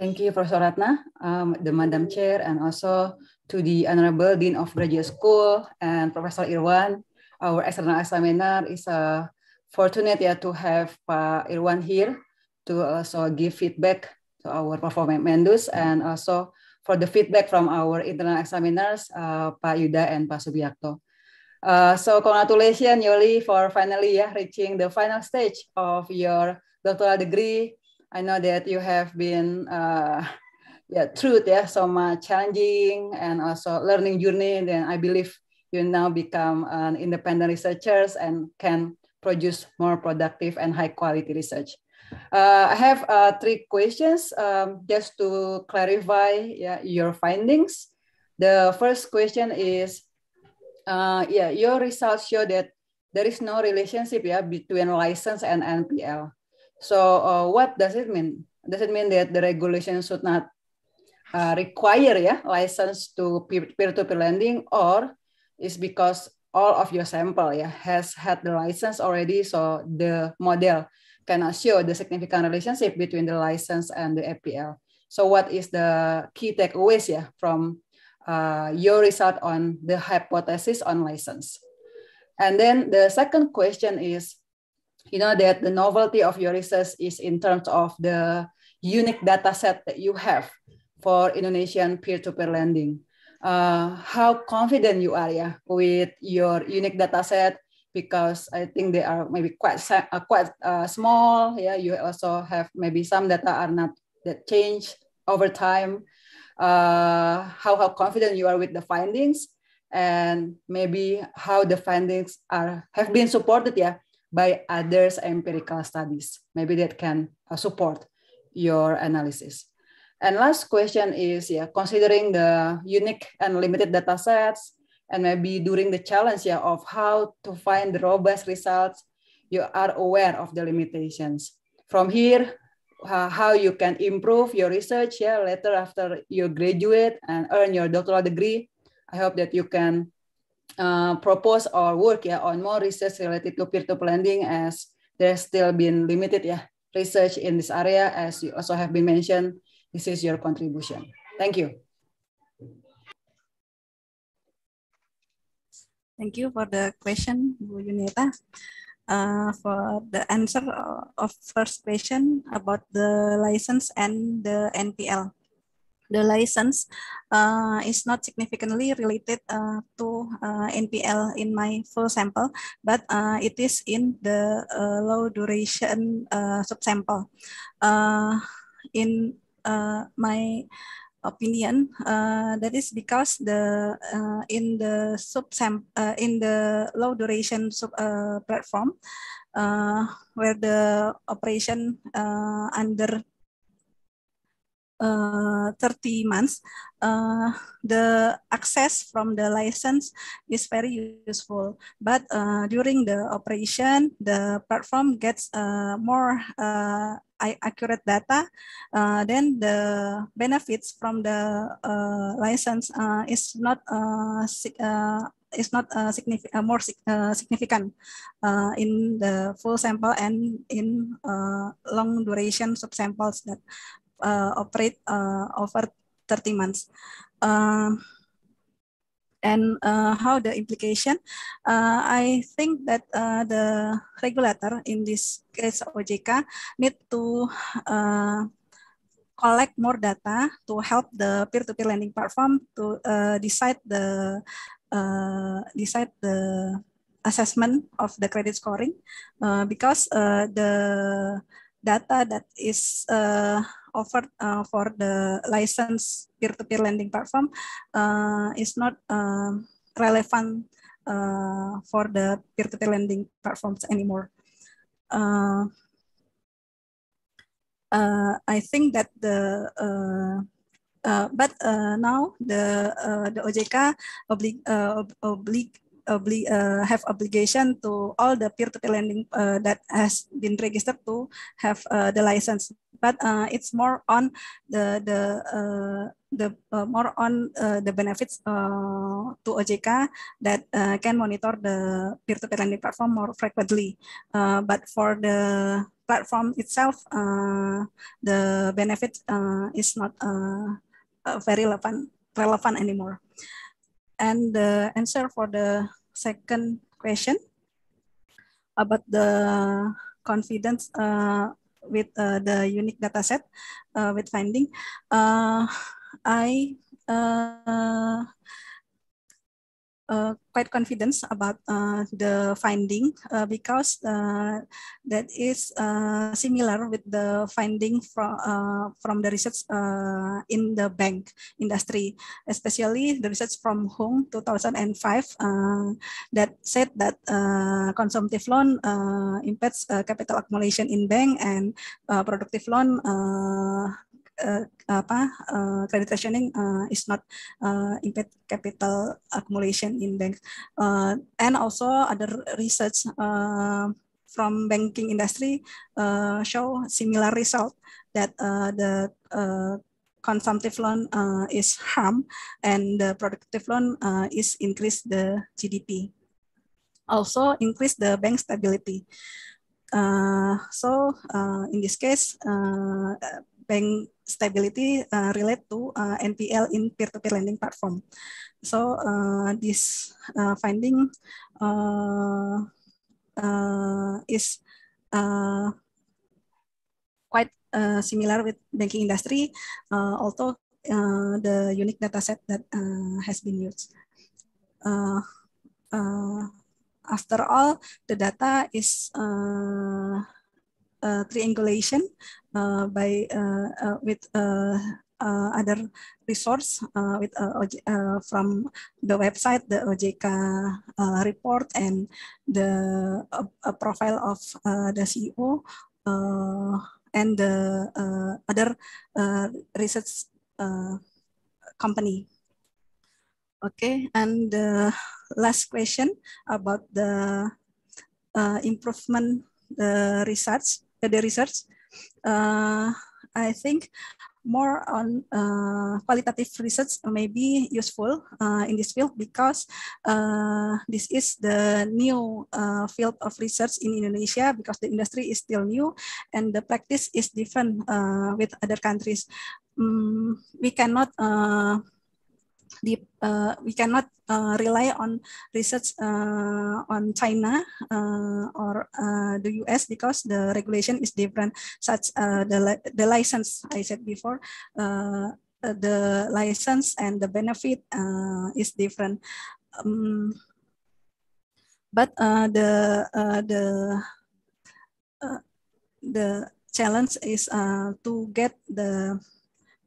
Thank you, Professor Ratna, um, the Madam Chair, and also to the Honorable Dean of Graduate School and Professor Irwan. Our external examiner is uh, fortunate yeah, to have uh, Irwan here to also uh, give feedback to our performance Mendus and also for the feedback from our internal examiners, uh, Pak Yuda and Pak Subiakto. Uh, so congratulations, Yoli, for finally yeah, reaching the final stage of your doctoral degree. I know that you have been uh, yeah, through yeah, so much challenging and also learning journey. Then I believe you now become an independent researchers and can produce more productive and high quality research. Uh, I have uh, three questions um, just to clarify yeah, your findings. The first question is, uh, yeah, your results show that there is no relationship yeah, between license and NPL. So uh, what does it mean? Does it mean that the regulation should not uh, require yeah, license to peer-to-peer -peer lending or is because all of your sample yeah, has had the license already, so the model can assure uh, the significant relationship between the license and the FPL. So what is the key takeaways yeah, from uh, your result on the hypothesis on license? And then the second question is, you know, that the novelty of your research is in terms of the unique data set that you have for Indonesian peer-to-peer -peer lending. Uh, how confident you are yeah, with your unique data set because I think they are maybe quite uh, quite uh, small. Yeah, you also have maybe some data are not that change over time. Uh, how how confident you are with the findings, and maybe how the findings are have been supported. Yeah, by others empirical studies. Maybe that can uh, support your analysis. And last question is yeah, considering the unique and limited data sets, and maybe during the challenge yeah, of how to find the robust results, you are aware of the limitations. From here, uh, how you can improve your research yeah, later after you graduate and earn your doctoral degree. I hope that you can uh, propose or work yeah, on more research related to peer-to-peer lending as there's still been limited yeah, research in this area as you also have been mentioned. This is your contribution. Thank you. Thank you for the question, Bu Yunita. Uh, for the answer of first question about the license and the NPL. The license uh, is not significantly related uh, to uh, NPL in my full sample, but uh, it is in the uh, low duration subsample. in my opinion. Uh, that is because the uh, in the sub uh, in the low duration sub uh, platform, uh, where the operation uh, under uh, 30 months, uh, the access from the license is very useful. But uh, during the operation, the platform gets uh, more uh, accurate data, uh, then the benefits from the license is not is not uh, significant, uh, more uh, significant uh, in the full sample and in long duration subsamples that uh, operate uh, over 30 months. Uh, and uh, how the implication? Uh, I think that uh, the regulator, in this case OJK, need to uh, collect more data to help the peer-to-peer lending platform to uh, decide the uh, decide the assessment of the credit scoring uh, because uh, the data that is uh, offered uh, for the licensed peer-to-peer lending platform uh, is not uh, relevant uh, for the peer-to-peer lending platforms anymore. Uh, uh, I think that the uh, uh, but uh, now the uh, the OJK oblig, uh, oblig, obli uh, have obligation to all the peer-to-peer lending uh, that has been registered to have uh, the license. But uh, it's more on the the uh, the uh, more on uh, the benefits uh, to OJK that uh, can monitor the peer-to-peer lending platform more frequently. Uh, but for the platform itself, uh, the benefit uh, is not uh, very relevant relevant anymore. and the answer for the second question about the confidence uh, with uh, the unique data set uh, with finding. Uh, I uh, uh, quite confident about uh, the finding uh, because uh, that is uh, similar with the finding from uh, from the research in the bank industry, especially the research from Hong 2005 that said that consumptive loan impacts capital accumulation in bank and productive loan uh, apa uh, credit rationing uh, is not uh, impact capital accumulation in banks uh, and also other research uh, from banking industry uh, show similar result that uh, the uh, consumptive loan uh, is harm and the productive loan uh, is increase the GDP. Also increase the bank stability. Uh, so uh, in this case, uh, bank stability uh, relate to uh, NPL in peer-to-peer -peer lending platform. So uh, this uh, finding uh, uh, is uh, quite uh, similar with banking industry, uh, although uh, the unique data set that uh, has been used. Uh, uh, after all, the data is uh, Uh, triangulation uh, by uh, with other resource with from the website, the OJK report, and the profile of the CEO and the other research company. Okay, and the last question about the uh, improvement the research the research, uh, I think more on uh, qualitative research may be useful uh, in this field because uh, this is the new uh, field of research in Indonesia because the industry is still new and the practice is different uh, with other countries. Um, we cannot uh, uh, we cannot uh, rely on research uh, on China uh, or uh, the US because the regulation is different. Such uh, the li the license I said before. the license and the benefit is different, um, but the the the challenge is to get the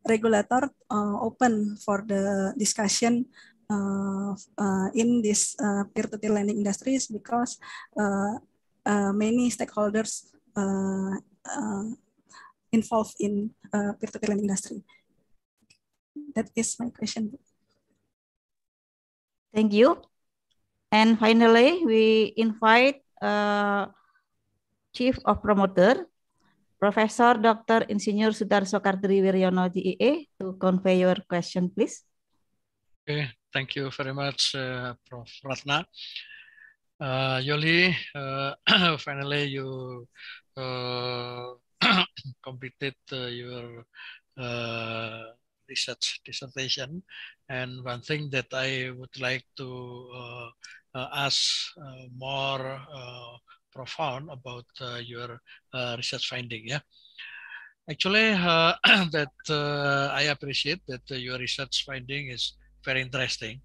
regulator uh, open for the discussion uh, uh, in this uh, peer-to-peer lending industries because uh, uh, many stakeholders uh, uh, involved in uh, peer-to-peer lending industry. That is my question. Thank you. And finally, we invite uh, Chief of Promoter Professor Dr. Insinyur Sudarso Kartri Wiryono, GEA, to convey your question, please. Okay, thank you very much, uh, Prof. Ratna. Uh, Yoli, uh, [COUGHS] finally you uh, [COUGHS] completed uh, your uh, research dissertation. And one thing that I would like to ask more profound about uh, your uh, research finding. Yeah, actually, uh, [CLEARS THROAT] that I appreciate that your research finding is very interesting.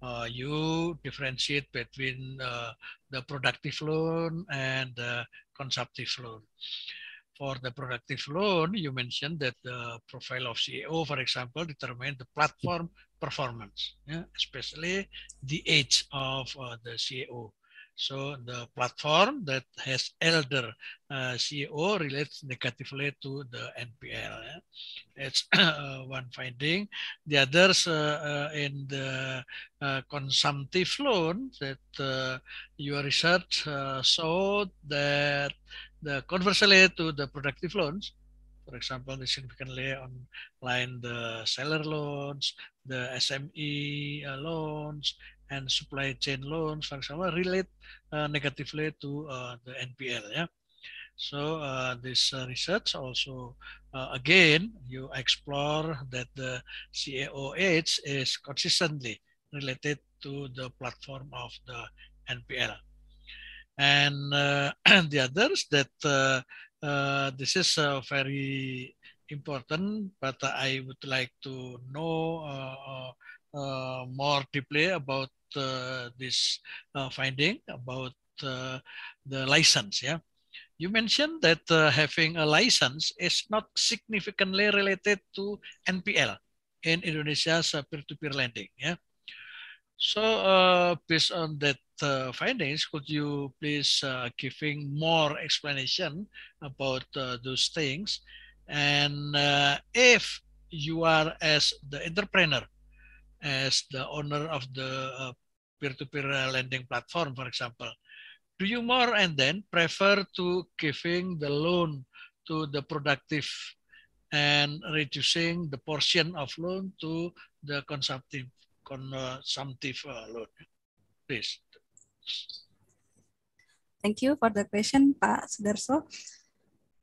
Uh, you differentiate between uh, the productive loan and the consumptive loan. For the productive loan, you mentioned that the profile of CEO, for example, determine the platform performance, yeah? especially the age of uh, the CEO. So the platform that has elder uh, CEO relates negatively to the NPL. Yeah? It's [COUGHS] uh, one finding. The others uh, uh in the uh, consumptive loan that uh, your research showed that the conversely to the productive loans, for example, they significantly online the seller loans, the SME loans, and supply chain loans, for example, relate uh, negatively to uh, the NPL. Yeah. So uh, this uh, research also, uh, again, you explore that the CAOH is consistently related to the platform of the NPL. And, uh, and [CLEARS THROAT] the others that this is very important, but I would like to know more deeply about uh, this uh, finding about uh, the license. Yeah, you mentioned that having a license is not significantly related to NPL in Indonesia's peer-to-peer -peer lending. Yeah. So uh, based on that uh, findings, could you please uh, giving more explanation about those things? And if you are as the entrepreneur as the owner of the uh, peer-to-peer -peer lending platform, for example, do you more and then prefer to giving the loan to the productive and reducing the portion of loan to the consumptive consumptive uh, loan? Please. Thank you for the question, Pak Sudarso.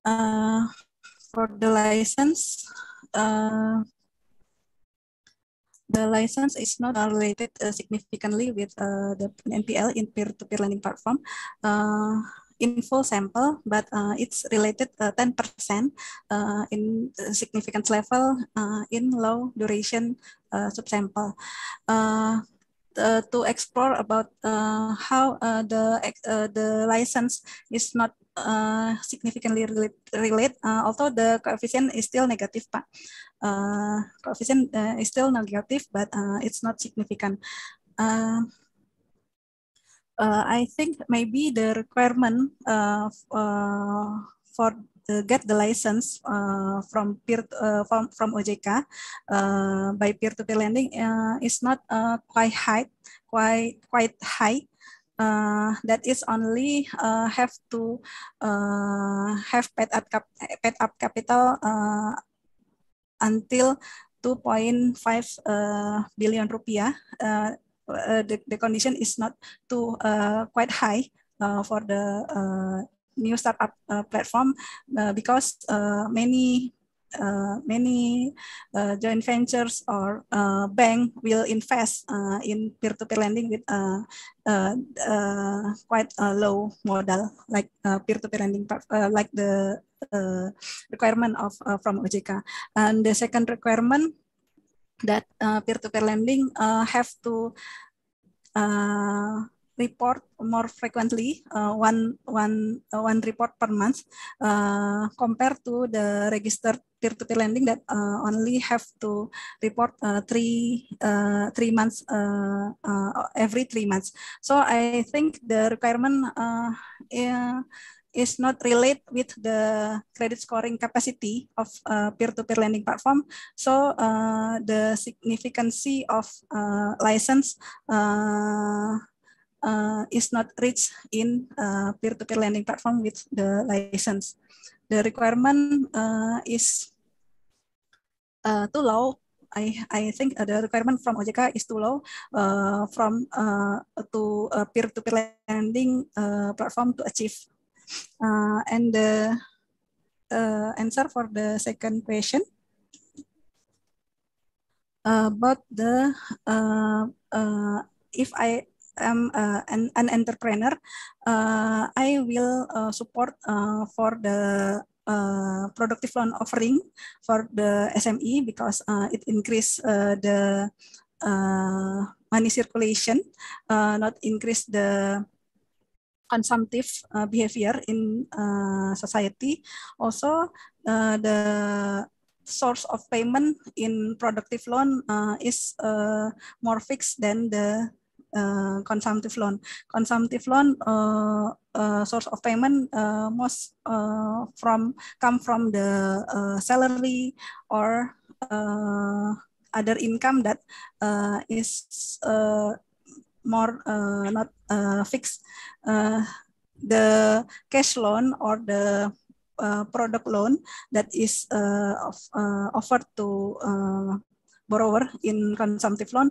Uh, for the license, uh, the license is not related uh, significantly with uh, the NPL in peer-to-peer -peer lending platform uh, in full sample, but uh, it's related 10% uh, uh, in significance level in low duration subsample uh, to explore about uh, how uh, the uh, the license is not uh, significantly relate, relate uh, although the coefficient is still negative, Pak. Uh, coefficient uh, is still negative, but uh, it's not significant. Uh, uh, I think maybe the requirement uh, uh, for the, get the license uh, from peer uh, from from OJK uh, by peer-to-peer lending uh, is not uh, quite high, quite quite high. Uh, that is only uh, have to uh, have paid up, cap, paid up capital uh, until 2.5 uh, billion rupiah. Uh, uh, the, the condition is not too uh, quite high uh, for the uh, new startup uh, platform uh, because uh, many uh, many uh, joint ventures or uh, bank will invest uh, in peer-to-peer lending with uh, uh, uh, quite a low modal, like uh, peer-to-peer lending, uh, like the uh, requirement of uh, from OJK. And the second requirement that uh, peer-to-peer lending uh, have to uh, report more frequently, uh, one, one, uh, one report per month, uh, compared to the registered peer-to-peer lending that uh, only have to report uh, three, uh, three months, uh, uh, every three months. So I think the requirement uh, yeah, is not relate with the credit scoring capacity of uh, peer-to-peer -peer lending platform. So uh, the significancy of uh, license uh, uh, is not reached in uh, peer-to-peer uh, -peer lending platform with the license. The requirement uh, is uh, too low. I, I think uh, the requirement from OJK is too low uh, from uh, to uh, peer-to-peer -peer lending uh, platform to achieve. Uh, and the uh, answer for the second question about the uh, uh, if I am uh, an, an entrepreneur, uh, I will uh, support uh, for the uh, productive loan offering for the SME because uh, it increase uh, the uh, money circulation, uh, not increase the consumptive uh, behavior in uh, society. Also, uh, the source of payment in productive loan uh, is uh, more fixed than the Eh, consumptive loan. Consumptive loan uh, uh, source of payment uh, most uh, from come from the uh, salary or uh, other income that uh, is uh, more uh, not uh, fixed. Uh, the cash loan or the uh, product loan that is uh, of, uh, offered to uh, borrower in consumptive loan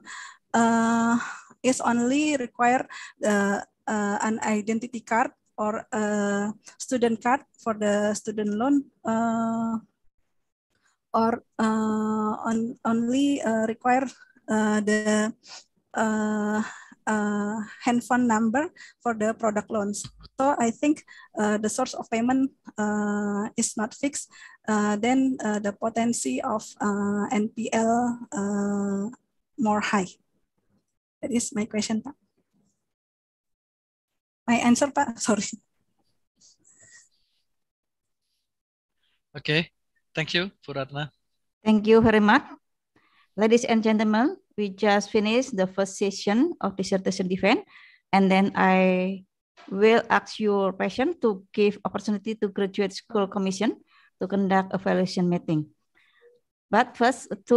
uh, is only require uh, uh, an identity card or a student card for the student loan uh, or uh, on, only uh, require uh, the handphone number for the product loans. So I think the source of payment is not fixed. then the potency of NPL more high. That is my question, Pak. My answer, Pak. Sorry. Okay. Thank you, Puratna. Thank you very much. Ladies and gentlemen, we just finished the first session of dissertation defense, and then I will ask your question to give opportunity to graduate school commission to conduct evaluation meeting. But first, to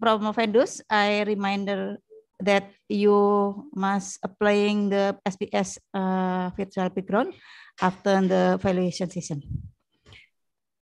Promovendus, I reminder that you must applying the SPS uh, virtual background after the evaluation session.